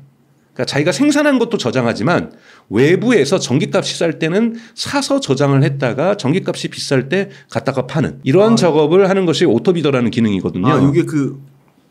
그러니까 자기가 생산한 것도 저장하지만 외부에서 전기값이 쌀 때는 사서 저장을 했다가 전기값이 비쌀 때 갖다가 파는 이러한 아, 작업을 하는 것이 오토비더라는 기능이거든요. 아, 이게 그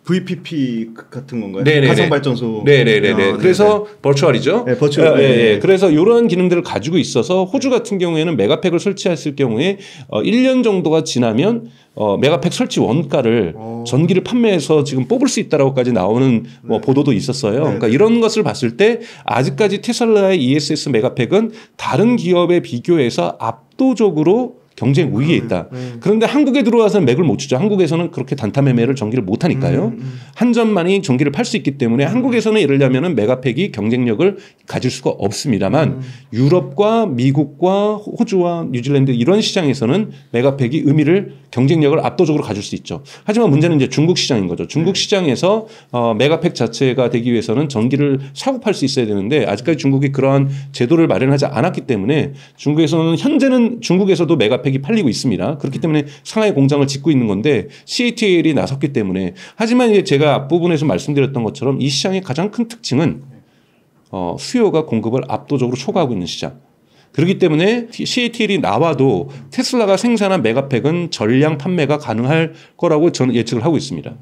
VPP 같은 건가요? 네네네. 가상발전소. 네네네 아, 그래서 네네. 버추얼이죠. 네, 버추얼. 어, 예, 네, 네. 예. 그래서 이런 기능들을 가지고 있어서 호주 같은 경우에는 메가팩을 설치했을 경우에 어, 1년 정도가 지나면 어, 메가팩 설치 원가를 오. 어. 전기를 판매해서 지금 뽑을 수 있다라고까지 나오는 뭐 네. 보도도 있었어요. 그러니까 네. 그러니까 이런 것을 봤을 때 아직까지 테슬라의 ESS 메가팩은 다른 기업에 비교해서 압도적으로 경쟁 우위에 있다. 네. 그런데 한국에 들어와서 는 맥을 못 추죠. 한국에서는 그렇게 단타 매매를 전기를 못 하니까요. 음, 음, 한 점만이 전기를 팔 수 있기 때문에 음. 한국에서는 예를 들면은 메가팩이 경쟁력을 가질 수가 없습니다만 유럽과 미국과 호주와 뉴질랜드 이런 시장에서는 메가팩이 의미를 경쟁력을 압도적으로 가질 수 있죠. 하지만 문제는 이제 중국 시장인 거죠. 중국 네. 시장에서 어, 메가팩 자체가 되기 위해서는 전기를 사고 팔 수 있어야 되는데 아직까지 중국이 그러한 제도를 마련하지 않았기 때문에 중국에서는 현재는 중국에서도 메가팩이 팔리고 있습니다. 그렇기 때문에 상하이 공장을 짓고 있는 건데 CATL이 나섰기 때문에 하지만 이제 제가 앞부분에서 말씀드렸던 것처럼 이 시장의 가장 큰 특징은 어, 수요가 공급을 압도적으로 초과하고 있는 시장. 그렇기 때문에 CATL이 나와도 테슬라가 생산한 메가팩은 전량 판매가 가능할 거라고 저는 예측을 하고 있습니다.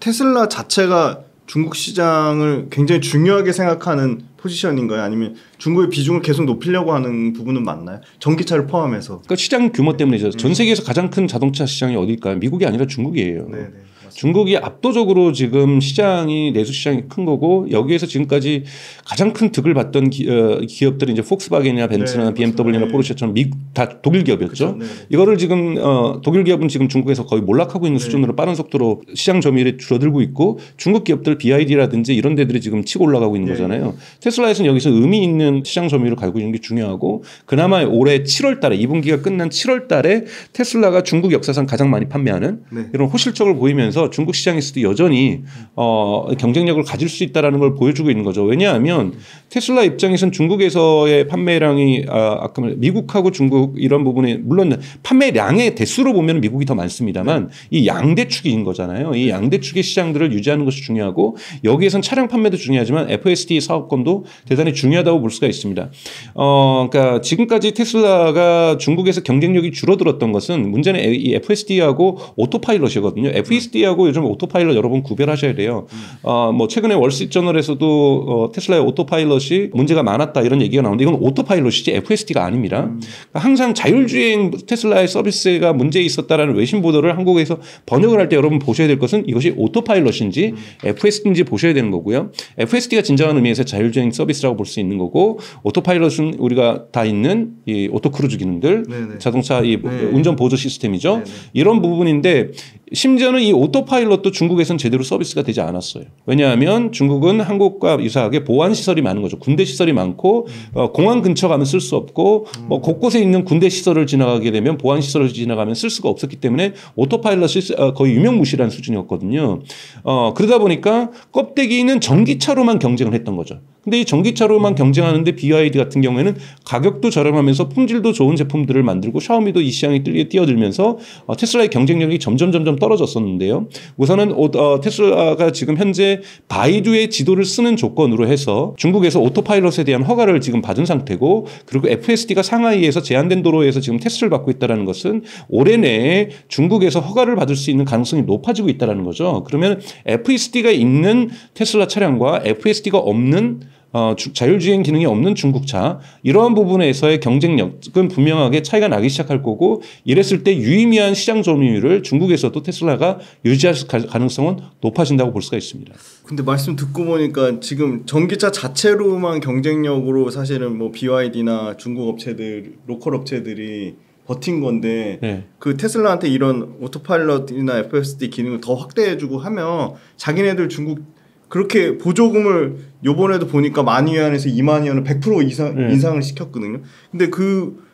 테슬라 자체가 중국 시장을 굉장히 중요하게 생각하는 포지션인가요? 아니면 중국의 비중을 계속 높이려고 하는 부분은 맞나요? 전기차를 포함해서. 그러니까 시장 규모 때문이죠. 전 음. 세계에서 가장 큰 자동차 시장이 어딜까요? 미국이 아니라 중국이에요. 네네. 네. 중국이 압도적으로 지금 시장이 내수 시장이 큰 거고 여기에서 지금까지 가장 큰 득을 받던 기, 어, 기업들이 이제 폭스바겐이나 네, 벤츠나 네, BMW나 포르쉐처럼 다 독일 기업이었죠. 그쵸, 그렇죠. 네. 이거를 지금 어, 독일 기업은 지금 중국에서 거의 몰락하고 있는 네. 수준으로 빠른 속도로 시장 점유율이 줄어들고 있고 중국 기업들 BID라든지 이런 데들이 지금 치고 올라가고 있는 네. 거잖아요. 테슬라에서는 여기서 의미 있는 시장 점유율을 갈고 있는 게 중요하고 그나마 올해 7월 달에 2분기가 끝난 7월 달에 테슬라가 중국 역사상 가장 많이 판매하는 이런 호실적을 보이면서 중국 시장에서도 여전히 어, 경쟁력을 가질 수 있다라는 걸 보여주고 있는 거죠. 왜냐하면 테슬라 입장에선 중국에서의 판매량이 아, 아까 미국하고 중국 이런 부분에 물론 판매량의 대수로 보면 미국이 더 많습니다만 이 양대축인 거잖아요. 이 양대축의 시장들을 유지하는 것이 중요하고 여기에선 차량 판매도 중요하지만 FSD 사업권도 대단히 중요하다고 볼 수가 있습니다. 어, 그러니까 지금까지 테슬라가 중국에서 경쟁력이 줄어들었던 것은 문제는 이 FSD하고 오토파일럿이거든요. FSD하고 테슬라하고 요즘 오토파일럿 여러분 구별하셔야 돼요. 음. 어, 뭐 최근에 월스트리트저널에서도 어, 테슬라의 오토파일럿이 문제가 많았다 이런 얘기가 나오는데 이건 오토파일럿이지 FSD가 아닙니다. 음. 그러니까 항상 자율주행 테슬라의 서비스가 문제 있었다라는 외신 보도를 한국에서 번역을 할 때 여러분 보셔야 될 것은 이것이 오토파일럿인지 음. FSD인지 보셔야 되는 거고요. FSD가 진정한 의미에서 자율주행 서비스라고 볼 수 있는 거고 오토파일럿은 우리가 다 있는 이 오토크루즈 기능들 네네. 네. 자동차 이 네. 운전 보조 시스템이죠. 네네. 네. 이런 부분인데 심지어는 이 오토 코파일럿도 중국에선 제대로 서비스가 되지 않았어요. 왜냐하면 중국은 한국과 유사하게 보안 시설이 많은 거죠. 군대 시설이 많고 어, 공항 근처 가면 쓸 수 없고 뭐 곳곳에 있는 군대 시설을 지나가게 되면 보안 시설을 지나가면 쓸 수가 없었기 때문에 오토파일럿이 어, 거의 유명무실한 수준이었거든요. 어, 그러다 보니까 껍데기는 전기차로만 경쟁을 했던 거죠. 근데 이 전기차로만 경쟁하는데 BYD 같은 경우에는 가격도 저렴하면서 품질도 좋은 제품들을 만들고 샤오미도 이 시장에 뛰어들면서 어, 테슬라의 경쟁력이 점점 점점 떨어졌었는데요. 우선은 어, 테슬라가 지금 현재 바이두의 지도를 쓰는 조건으로 해서 중국에서 오토파일럿에 대한 허가를 지금 받은 상태고 그리고 FSD가 상하이에서 제한된 도로에서 지금 테스트를 받고 있다라는 것은 올해 내에 중국에서 허가를 받을 수 있는 가능성이 높아지고 있다라는 거죠. 그러면 FSD가 있는 테슬라 차량과 FSD가 없는 어, 주, 자율주행 기능이 없는 중국차 이러한 부분에서의 경쟁력은 분명하게 차이가 나기 시작할 거고 이랬을 때 유의미한 시장 점유율을 중국에서도 테슬라가 유지할 가능성은 높아진다고 볼 수가 있습니다. 근데 말씀 듣고 보니까 지금 전기차 자체로만 경쟁력으로 사실은 뭐 BYD나 중국 업체들 로컬 업체들이 버틴 건데 네. 그 테슬라한테 이런 오토파일럿이나 FSD 기능을 더 확대해주고 하면 자기네들 중국 그렇게 보조금을 요번에도 보니까 만 위안에서 2만 위안을 100% 이상 네. 인상을 시켰거든요. 근데 그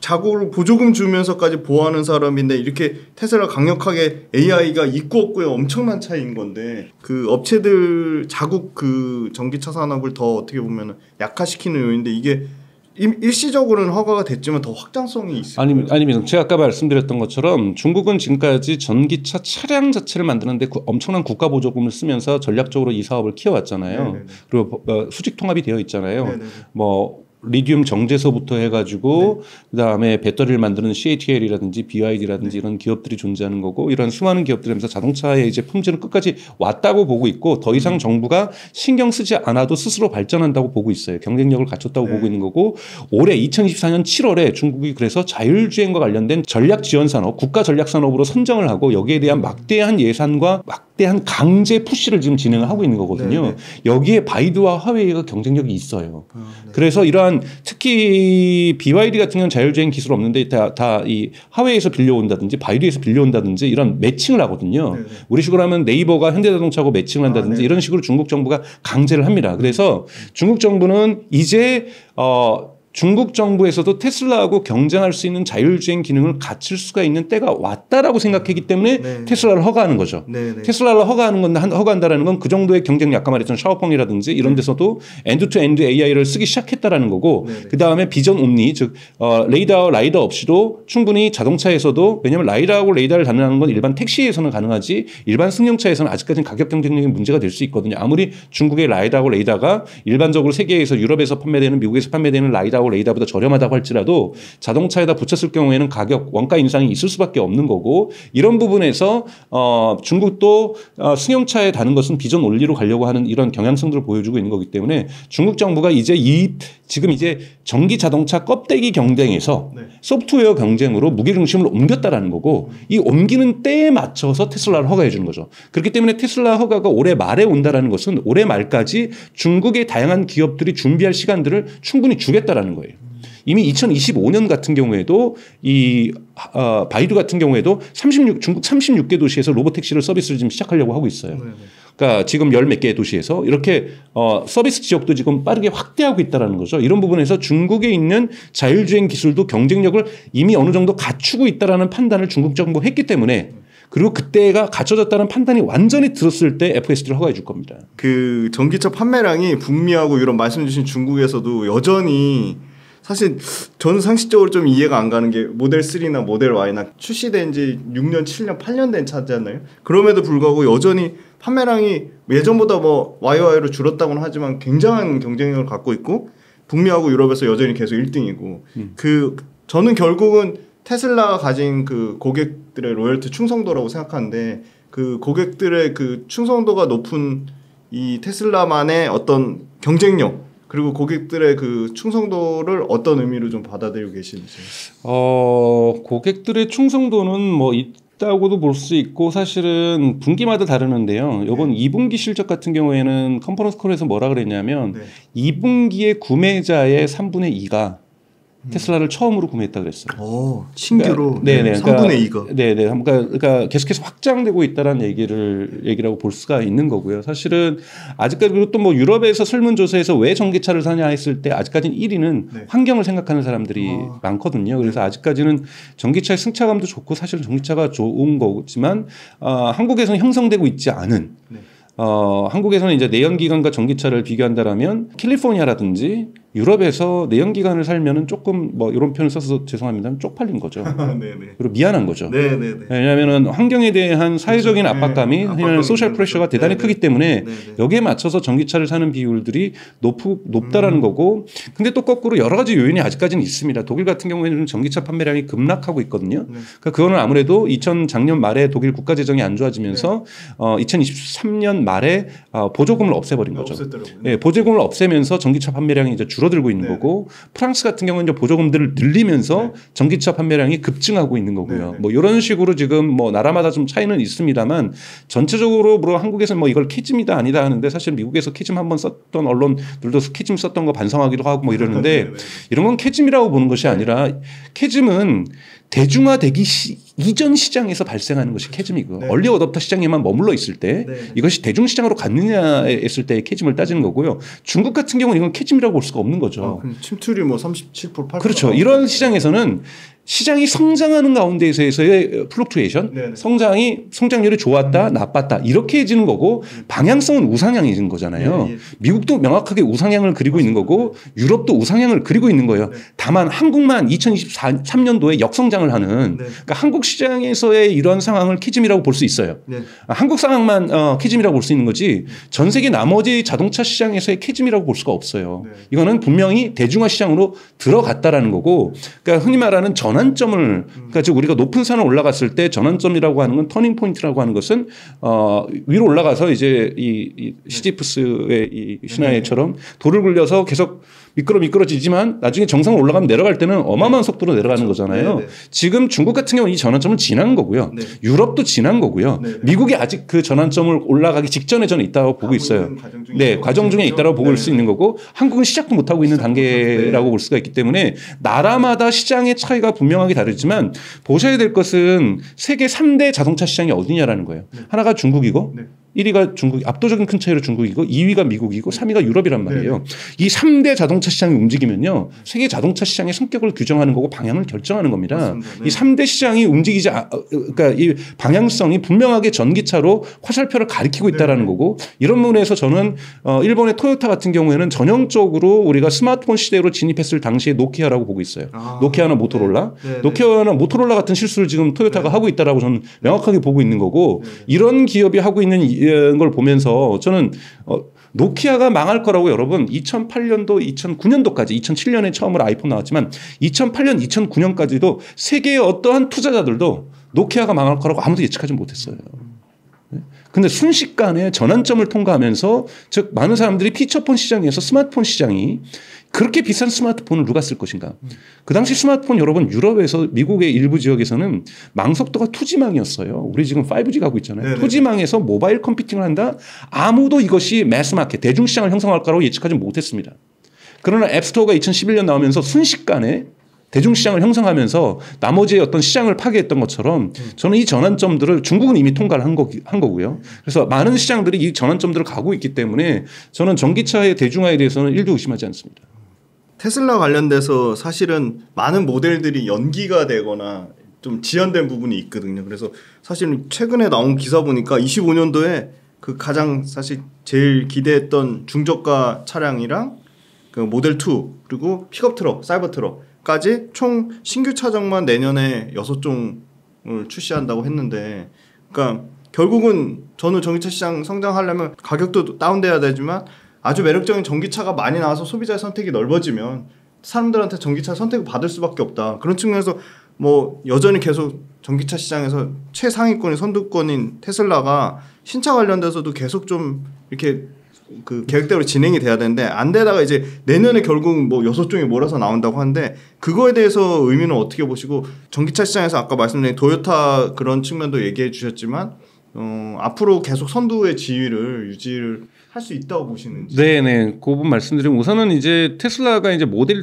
자고를 보조금 주면서까지 보호하는 사람인데 이렇게 테슬라 강력하게 AI가 있고 없고의 엄청난 차이인 건데 그 업체들 자국 그 전기차 산업을 더 어떻게 보면 약화시키는 요인데 인 이게 일시적으로는 허가가 됐지만 더 확장성이 있어요. 아니면 아니면 제가 아까 말씀드렸던 것처럼 중국은 지금까지 전기차 차량 자체를 만드는데 그 엄청난 국가 보조금을 쓰면서 전략적으로 이 사업을 키워왔잖아요. 네네. 그리고 어, 수직 통합이 되어 있잖아요. 네네. 뭐 리듐 정제소부터 해가지고 네. 그다음에 배터리를 만드는 CATL이라든지 BYD라든지 네. 이런 기업들이 존재하는 거고 이런 수많은 기업들에서 자동차의 이제 품질은 끝까지 왔다고 보고 있고 더 이상 음. 정부가 신경 쓰지 않아도 스스로 발전한다고 보고 있어요 경쟁력을 갖췄다고 네. 보고 있는 거고 올해 2024년 7월에 중국이 그래서 자율주행과 관련된 전략 지원 산업 국가 전략 산업으로 선정을 하고 여기에 대한 막대한 예산과 막 막대한 강제 푸시를 지금 진행을 하고 있는 거거든요. 네네. 네. 여기에 바이두와 화웨이가 경쟁력이 있어요. 아, 네. 그래서 이러한 특히 BYD 같은 경우는 자율주행 기술 없는데 다이 화웨이에서 빌려온다든지 바이두에서 빌려온다든지 이런 매칭을 하거든요. 네네. 네. 우리 식으로 하면 네이버가 현대자동차하고 매칭을 아, 한다든지 아, 이런 식으로 중국 정부가 강제를 합니다. 그래서 중국 정부는 이제 어 중국 정부에서도 테슬라하고 경쟁할 수 있는 자율주행 기능을 갖출 수가 있는 때가 왔다라고 생각했기 음. 때문에 네, 네. 테슬라를 허가하는 거죠. 네, 네. 테슬라를 허가하는 건 허가한다라는 건 그 정도의 경쟁력 아까 말했던 샤오펑이라든지 이런 네. 데서도 엔드 투 엔드 AI를 쓰기 시작했다라는 거고 네, 그 다음에 비전 옴니 즉 어, 레이더 라이더 없이도 충분히 자동차에서도 왜냐하면 라이더하고 레이더를 단는하는 건 일반 택시에서는 가능하지 일반 승용차에서는 아직까지는 가격 경쟁력이 문제가 될 수 있거든요. 아무리 중국의 라이더하고 레이더가 일반적으로 세계에서 유럽에서 판매되는 미국에서 판매되는 라이더 레이더고 레이더보다 저렴하다고 할지라도 자동차에다 붙였을 경우에는 가격 원가 인상이 있을 수밖에 없는 거고 이런 부분에서 어 중국도 어 승용차에 다는 것은 비전 원리로 가려고 하는 이런 경향성들을 보여주고 있는 거기 때문에 중국 정부가 이제 이 지금 이제 전기 자동차 껍데기 경쟁에서 네. 소프트웨어 경쟁으로 무게중심을 옮겼다라는 거고 이 옮기는 때에 맞춰서 테슬라를 허가해 주는 거죠. 그렇기 때문에 테슬라 허가가 올해 말에 온다라는 것은 올해 말까지 중국의 다양한 기업들이 준비할 시간들을 충분히 주겠다라는 거예요. 이미 2025년 같은 경우에도 이 어, 바이두 같은 경우에도 36 중국 36개 도시에서 로봇 택시를 서비스를 지금 시작하려고 하고 있어요. 네, 네. 그러니까 지금 열 몇개 도시에서 이렇게 어, 서비스 지역도 지금 빠르게 확대하고 있다라는 거죠. 이런 부분에서 중국에 있는 자율주행 기술도 경쟁력을 이미 어느 정도 갖추고 있다라는 판단을 중국 정부가 했기 때문에 그리고 그때가 갖춰졌다는 판단이 완전히 들었을 때 FSD를 허가해 줄 겁니다. 그 전기차 판매량이 북미하고 유럽 말씀 주신 중국에서도 여전히 음. 사실 저는 상식적으로 좀 이해가 안 가는 게 모델 3나 모델 Y나 출시된 지 6년, 7년, 8년 된 차잖아요. 그럼에도 불구하고 여전히 판매량이 예전보다 뭐 YY로 줄었다고는 하지만 굉장한 경쟁력을 갖고 있고 북미하고 유럽에서 여전히 계속 1등이고 음. 그 저는 결국은 테슬라가 가진 그 고객들의 로열트 충성도라고 생각하는데 그 고객들의 그 충성도가 높은 이 테슬라만의 어떤 경쟁력 그리고 고객들의 그 충성도를 어떤 의미로 좀 받아들이고 계시는지. 어, 고객들의 충성도는 뭐 있다고도 볼 수 있고 사실은 분기마다 다르는데요. 요번 네. 2분기 실적 같은 경우에는 컨퍼런스 콜에서 뭐라 그랬냐면 네. 2분기의 구매자의 3분의 2가 음. 테슬라를 처음으로 구매했다 그랬어요. 오, 어, 신규로 그러니까, 네네, 3분의 그러니까 2가. 네네. 그러니까, 그러니까 계속해서 확장되고 있다라는 얘기를 얘기라고 볼 수가 있는 거고요. 사실은 아직까지 그리고 또뭐 유럽에서 설문조사에서 왜 전기차를 사냐 했을 때 아직까지는 1위는 네. 환경을 생각하는 사람들이 아. 많거든요. 그래서 네. 아직까지는 전기차의 승차감도 좋고 사실은 전기차가 좋은 거지만 어, 한국에서는 형성되고 있지 않은. 네. 어, 한국에서는 이제 내연기관과 전기차를 비교한다라면 캘리포니아라든지 유럽에서 내연기관을 살면은 조금 뭐 이런 표현을 써서 죄송합니다 쪽팔린 거죠. 네, 네, 네. 그리고 미안한 거죠. 네네 왜냐하면은 환경에 대한 사회적인 그렇죠. 압박감이 왜냐하면 소셜 프레셔가 대단히 네네. 크기 때문에 네네. 여기에 맞춰서 전기차를 사는 비율들이 높 높다라는 음. 거고 근데 또 거꾸로 여러 가지 요인이 아직까지는 있습니다. 독일 같은 경우에는 전기차 판매량이 급락하고 있거든요. 네. 그러니까 그거는 아무래도 2000 작년 말에 독일 국가 재정이 안 좋아지면서 네. 어, 2023년 말에 어, 보조금을 없애버린 거죠. 예, 보조금을 없애면서 전기차 판매량이 이제 줄 줄어들고 있는 네네. 거고 프랑스 같은 경우는 이제 보조금들을 늘리면서 네. 전기차 판매량이 급증하고 있는 거고요. 네네. 네. 뭐 이런 식으로 지금 뭐 나라마다 좀 차이는 있습니다만 전체적으로 물론 뭐 한국에서 는뭐 이걸 캐짐이다 아니다 하는데 사실 미국에서 캐짐 한번 썼던 언론들도 캐짐 썼던 거 반성하기도 하고 뭐 이러는데 네네. 네. 이런 건캐짐이라고 보는 것이 아니라 캐짐은 대중화되기 시, 이전 시장에서 발생하는 것이 캐즘이고 네. 얼리 어답터 시장에만 머물러 있을 때 네. 이것이 대중 시장으로 갔느냐에 있을 때의 캐즘을 따지는 거고요. 중국 같은 경우는 이건 캐즘이라고 볼 수가 없는 거죠. 아, 침투율이 뭐 37%, 8%. 그렇죠. 이런 시장에서는 시장이 성장하는 가운데에서의 어, 플룩투에이션, 네, 네. 성장이 성장률이 좋았다, 음. 나빴다 이렇게 해지는 거고 음. 방향성은 우상향이진 거잖아요. 네네. 예. 미국도 명확하게 우상향을 그리고 있는 거고 네. 유럽도 우상향을 그리고 있는 거예요. 네 다만 한국만 2023년도에 역성장을 하는 그러니까 한국 시장에서의 이런 상황을 캐즘이라고 볼 수 있어요. 아, 한국 상황만 어, 캐즘이라고 볼 수 있는 거지 전 세계 나머지 자동차 시장에서의 캐즘이라고 볼 수가 없어요. 이거는 분명히 대중화 시장으로 들어갔다라는 거고, 그러니까 흔히 말하는 전 전환점을 음. 그러니까 즉 우리가 높은 산을 올라갔을 때 전환점이라고 하는 건 터닝 포인트라고 하는 것은 어 위로 올라가서 이제 이, 이 시지프스의 이 신화에처럼 돌을 굴려서 계속 미끄러 미끄러지지만 나중에 정상으로 올라가면 내려갈 때는 어마어마한 네. 속도로 내려가는 그렇죠. 거잖아요. 네, 네. 지금 중국 같은 경우는 이전환점은 지난 거고요. 유럽도 지난 거고요. 미국이 아직 그 전환점을 올라가기 직전에 저는 있다고 보고 있어요. 과정 네, 과정 중에 있다고 보고 수 있는 거고 한국은 시작도 못 하고 있는 단계라고 볼 수가 있기 때문에 나라마다 시장의 차이가 분명하게 다르지만 보셔야 될 것은 세계 3대 자동차 시장이 어디냐라는 거예요. 하나가 중국이고 1위가 중국 압도적인 큰 차이로 중국이고 2위가 미국이고 3위가 유럽이란 네. 말이에요. 네. 이 3대 자동차 시장이 움직이면요. 세계 자동차 시장의 성격을 규정하는 거고 방향을 결정하는 겁니다. 네. 이 3대 시장이 움직이지 아, 어, 그러니까 이 방향성이 분명하게 전기차로 화살표를 가리키고 있다라는 네. 거고 이런 부분에서 저는 어 일본의 토요타 같은 경우에는 전형적으로 우리가 스마트폰 시대로 진입했을 당시에 노키아라고 보고 있어요. 아. 노키아나 네. 모토롤라. 네, 노키아나 모토롤라 같은 실수를 지금 토요타가 하고 있다라고 저는 명확하게 보고 있는 거고 이런 기업이 하고 있는 이런 걸 보면서 저는 어, 노키아가 망할 거라고 여러분 2008년도 2009년도까지 2007년에 처음으로 아이폰 나왔지만 2008년 2009년까지도 세계의 어떠한 투자자들도 노키아가 망할 거라고 아무도 예측하지 못했어요. 네. 근데 순식간에 전환점을 통과하면서 즉 많은 사람들이 피처폰 시장에서 스마트폰 시장이 그렇게 비싼 스마트폰을 누가 쓸 것인가? 그 당시 스마트폰 여러분 유럽에서 미국의 일부 지역에서는 망속도가 투지망이었어요. 우리 지금 5G 가고 있잖아요. 네네. 투지망에서 모바일 컴퓨팅을 한다. 아무도 이것이 매스마켓 대중시장을 형성할 거라고 예측하지 못했습니다. 그러나 앱스토어가 2011년 나오면서 순식간에 대중시장을 형성하면서 나머지의 어떤 시장을 파괴했던 것처럼 저는 이 전환점들을 중국은 이미 통과를 한, 거, 한 거고요. 그래서 많은 시장들이 이 전환점들을 가고 있기 때문에 저는 전기차의 대중화에 대해서는 일도 의심하지 않습니다. 테슬라 관련돼서 사실은 많은 모델들이 연기가 되거나 좀 지연된 부분이 있거든요. 그래서 사실 최근에 나온 기사 보니까 25년도에 그 가장 사실 제일 기대했던 중저가 차량이랑 그 모델 2 그리고 픽업 트럭, 사이버 트럭까지 총 신규 차종만 내년에 6종을 출시한다고 했는데 그러니까 결국은 저는 전기차 시장 성장하려면 가격도 다운돼야 되지만 아주 매력적인 전기차가 많이 나와서 소비자의 선택이 넓어지면 사람들한테 전기차 선택을 받을 수밖에 없다. 그런 측면에서 뭐 여전히 계속 전기차 시장에서 최상위권인 선두권인 테슬라가 신차 관련돼서도 계속 좀 이렇게 그 계획대로 진행이 돼야 되는데 안 되다가 이제 내년에 결국 뭐 여섯 종이 몰아서 나온다고 하는데 그거에 대해서 의미는 어떻게 보시고 전기차 시장에서 아까 말씀드린 도요타 그런 측면도 얘기해 주셨지만 어 앞으로 계속 선두의 지위를 유지를 할수 있다고 보시는지. 네네. 그 부분 말씀드리면 우선은 이제 테슬라가 이제 모델 2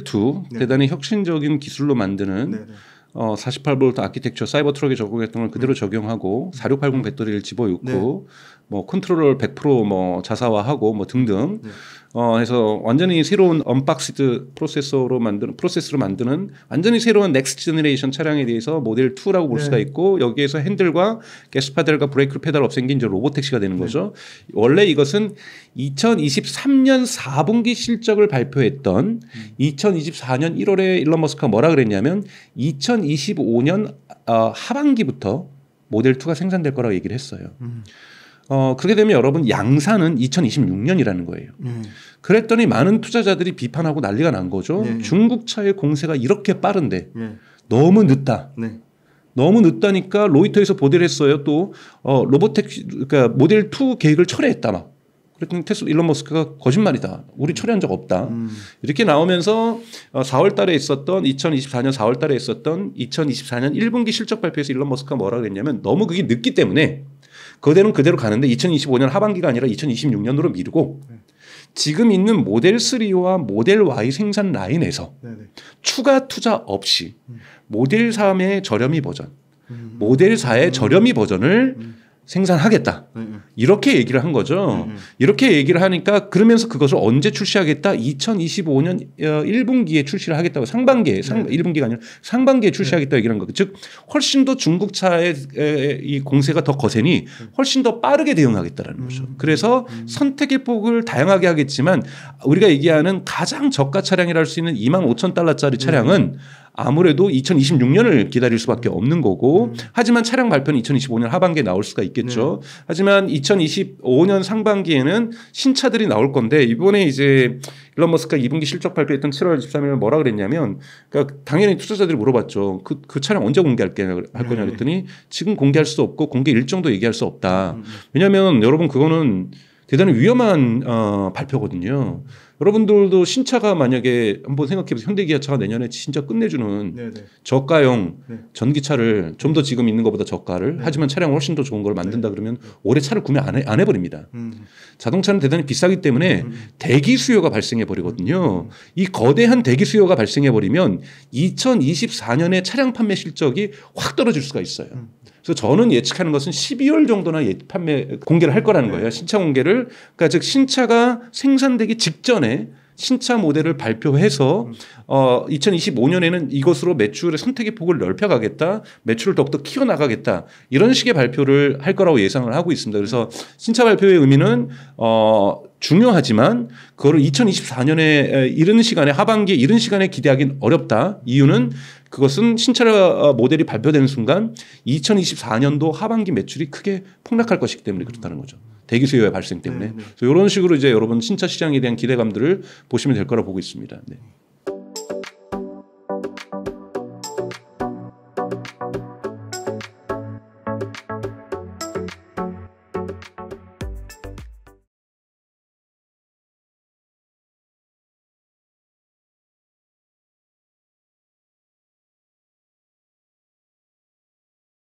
네. 대단히 혁신적인 기술로 만드는 네네. 네. 어, 48V 아키텍처 사이버 트럭에 적용했던 걸 그대로 음. 적용하고 4680 음. 배터리를 집어넣고 네. 뭐 컨트롤을 100%뭐 자사화하고 뭐 등등 네. 어, 해서 완전히 새로운 언박스드 프로세서로 만드는 프로세스로 만드는 완전히 새로운 넥스트 제너레이션 차량에 대해서 모델 2라고 볼 네. 수가 있고 여기에서 핸들과 게스 페달과 브레이크 페달 없앤게 이 로봇 택시가 되는 네. 거죠. 원래 이것은 2023년 4분기 실적을 발표했던 음. 2024년 1월에 일론 머스크가 뭐라 그랬냐면 2025년 어, 아, 하반기부터 모델 2가 생산될 거라고 얘기를 했어요. 음. 어, 그렇게 되면 여러분 양산은 2026년이라는 거예요. 음. 그랬더니 많은 투자자들이 비판하고 난리가 난 거죠. 네. 예, 예. 중국차의 공세가 이렇게 빠른데 네. 너무 늦다. 네. 너무 늦다니까 로이터에서 보도를 했어요. 또 어, 로보텍 그러니까 모델 2 계획을 철회했다 막. 그랬더니 테슬 일론 머스크가 거짓말이다. 우리 철회한 적 없다. 음. 이렇게 나오면서 4월 어, 달에 있었던 2024년 4월 달에 있었던 2024년 1분기 실적 발표에서 일론 머스크가 뭐라 고했냐면 너무 그게 늦기 때문에 그대는 그대로 가는데 2025년 하반기가 아니라 2026년으로 미루고 네. 지금 있는 모델 3와 모델 Y 생산 라인에서 네, 네. 추가 투자 없이 음. 모델 3의 저렴이 버전, 음. 모델 4의 음. 저렴이 버전을 음. 생산하겠다. 음, 음. 이렇게 얘기를 한 거죠. 음, 이렇게 얘기를 하니까 그러면서 그것을 언제 출시하겠다? 2025년 1분기에 어, 출시를 하겠다고 상반기에 상, 1분기가 아니라 상반기에 출시하겠다 네. 얘기를 한 거. 즉 훨씬 더 중국차의 이 공세가 더 거세니 훨씬 더 빠르게 대응하겠다라는 거죠. 그래서 선택의 폭을 다양하게 하겠지만 우리가 얘기하는 가장 저가 차량이라 할 수 있는 2만 5천 달러짜리 네. 차량은 네. 아무래도 2026년을 기다릴 수밖에 없는 거고 음. 하지만 차량 발표는 2025년 하반기에 나올 수가 있겠죠. 네. 하지만 2025년 상반기에는 신차들이 나올 건데 이번에 이제 일론 머스크가 2분기 실적 발표했던 7월 23일 뭐라 그랬냐면 그러니까 당연히 투자자들이 물어봤죠. 그, 그 차량 언제 공개할 게냐, 할 거냐 네. 그랬더니 지금 공개할 수 없고 공개 일정도 얘기할 수 없다. 음. 왜냐하면 여러분 그거는 대단히 위험한 어, 발표거든요. 여러분들도 신차가 만약에 한번 생각해보세요. 현대기아차가 내년에 진짜 끝내주는 네네. 저가형 네. 전기차를 좀 더 지금 있는 것보다 저가를 네. 하지만 차량 훨씬 더 좋은 걸 만든다 네. 그러면 올해 차를 구매 안, 해, 안 해버립니다. 음. 자동차는 대단히 비싸기 때문에 음. 대기 수요가 발생해 버리거든요. 음. 이 거대한 대기 수요가 발생해 버리면 2024년에 차량 판매 실적이 확 떨어질 수가 있어요. 음. 그래서 저는 예측하는 것은 12월 정도나 예, 판매 공개를 할 거라는 네. 거예요. 신차 공개를 그러니까 즉 신차가 생산되기 직전에 신차 모델을 발표해서 음. 어 2025년에는 이것으로 매출의 선택의 폭을 넓혀가겠다, 매출을 더욱더 키워나가겠다 이런 음. 식의 발표를 할 거라고 예상을 하고 있습니다. 그래서 신차 발표의 의미는 어 중요하지만 그거를 2024년에 이른 시간에 하반기에 이른 시간에 기대하기는 어렵다. 이유는 그것은 신차 어, 모델이 발표되는 순간 2024년도 하반기 매출이 크게 폭락할 것이기 때문에 그렇다는 음. 거죠. 대기 수요의 발생 때문에. 네, 네. 그래서 이런 식으로 이제 여러분 신차 시장에 대한 기대감들을 보시면 될 거라 보고 있습니다. 네.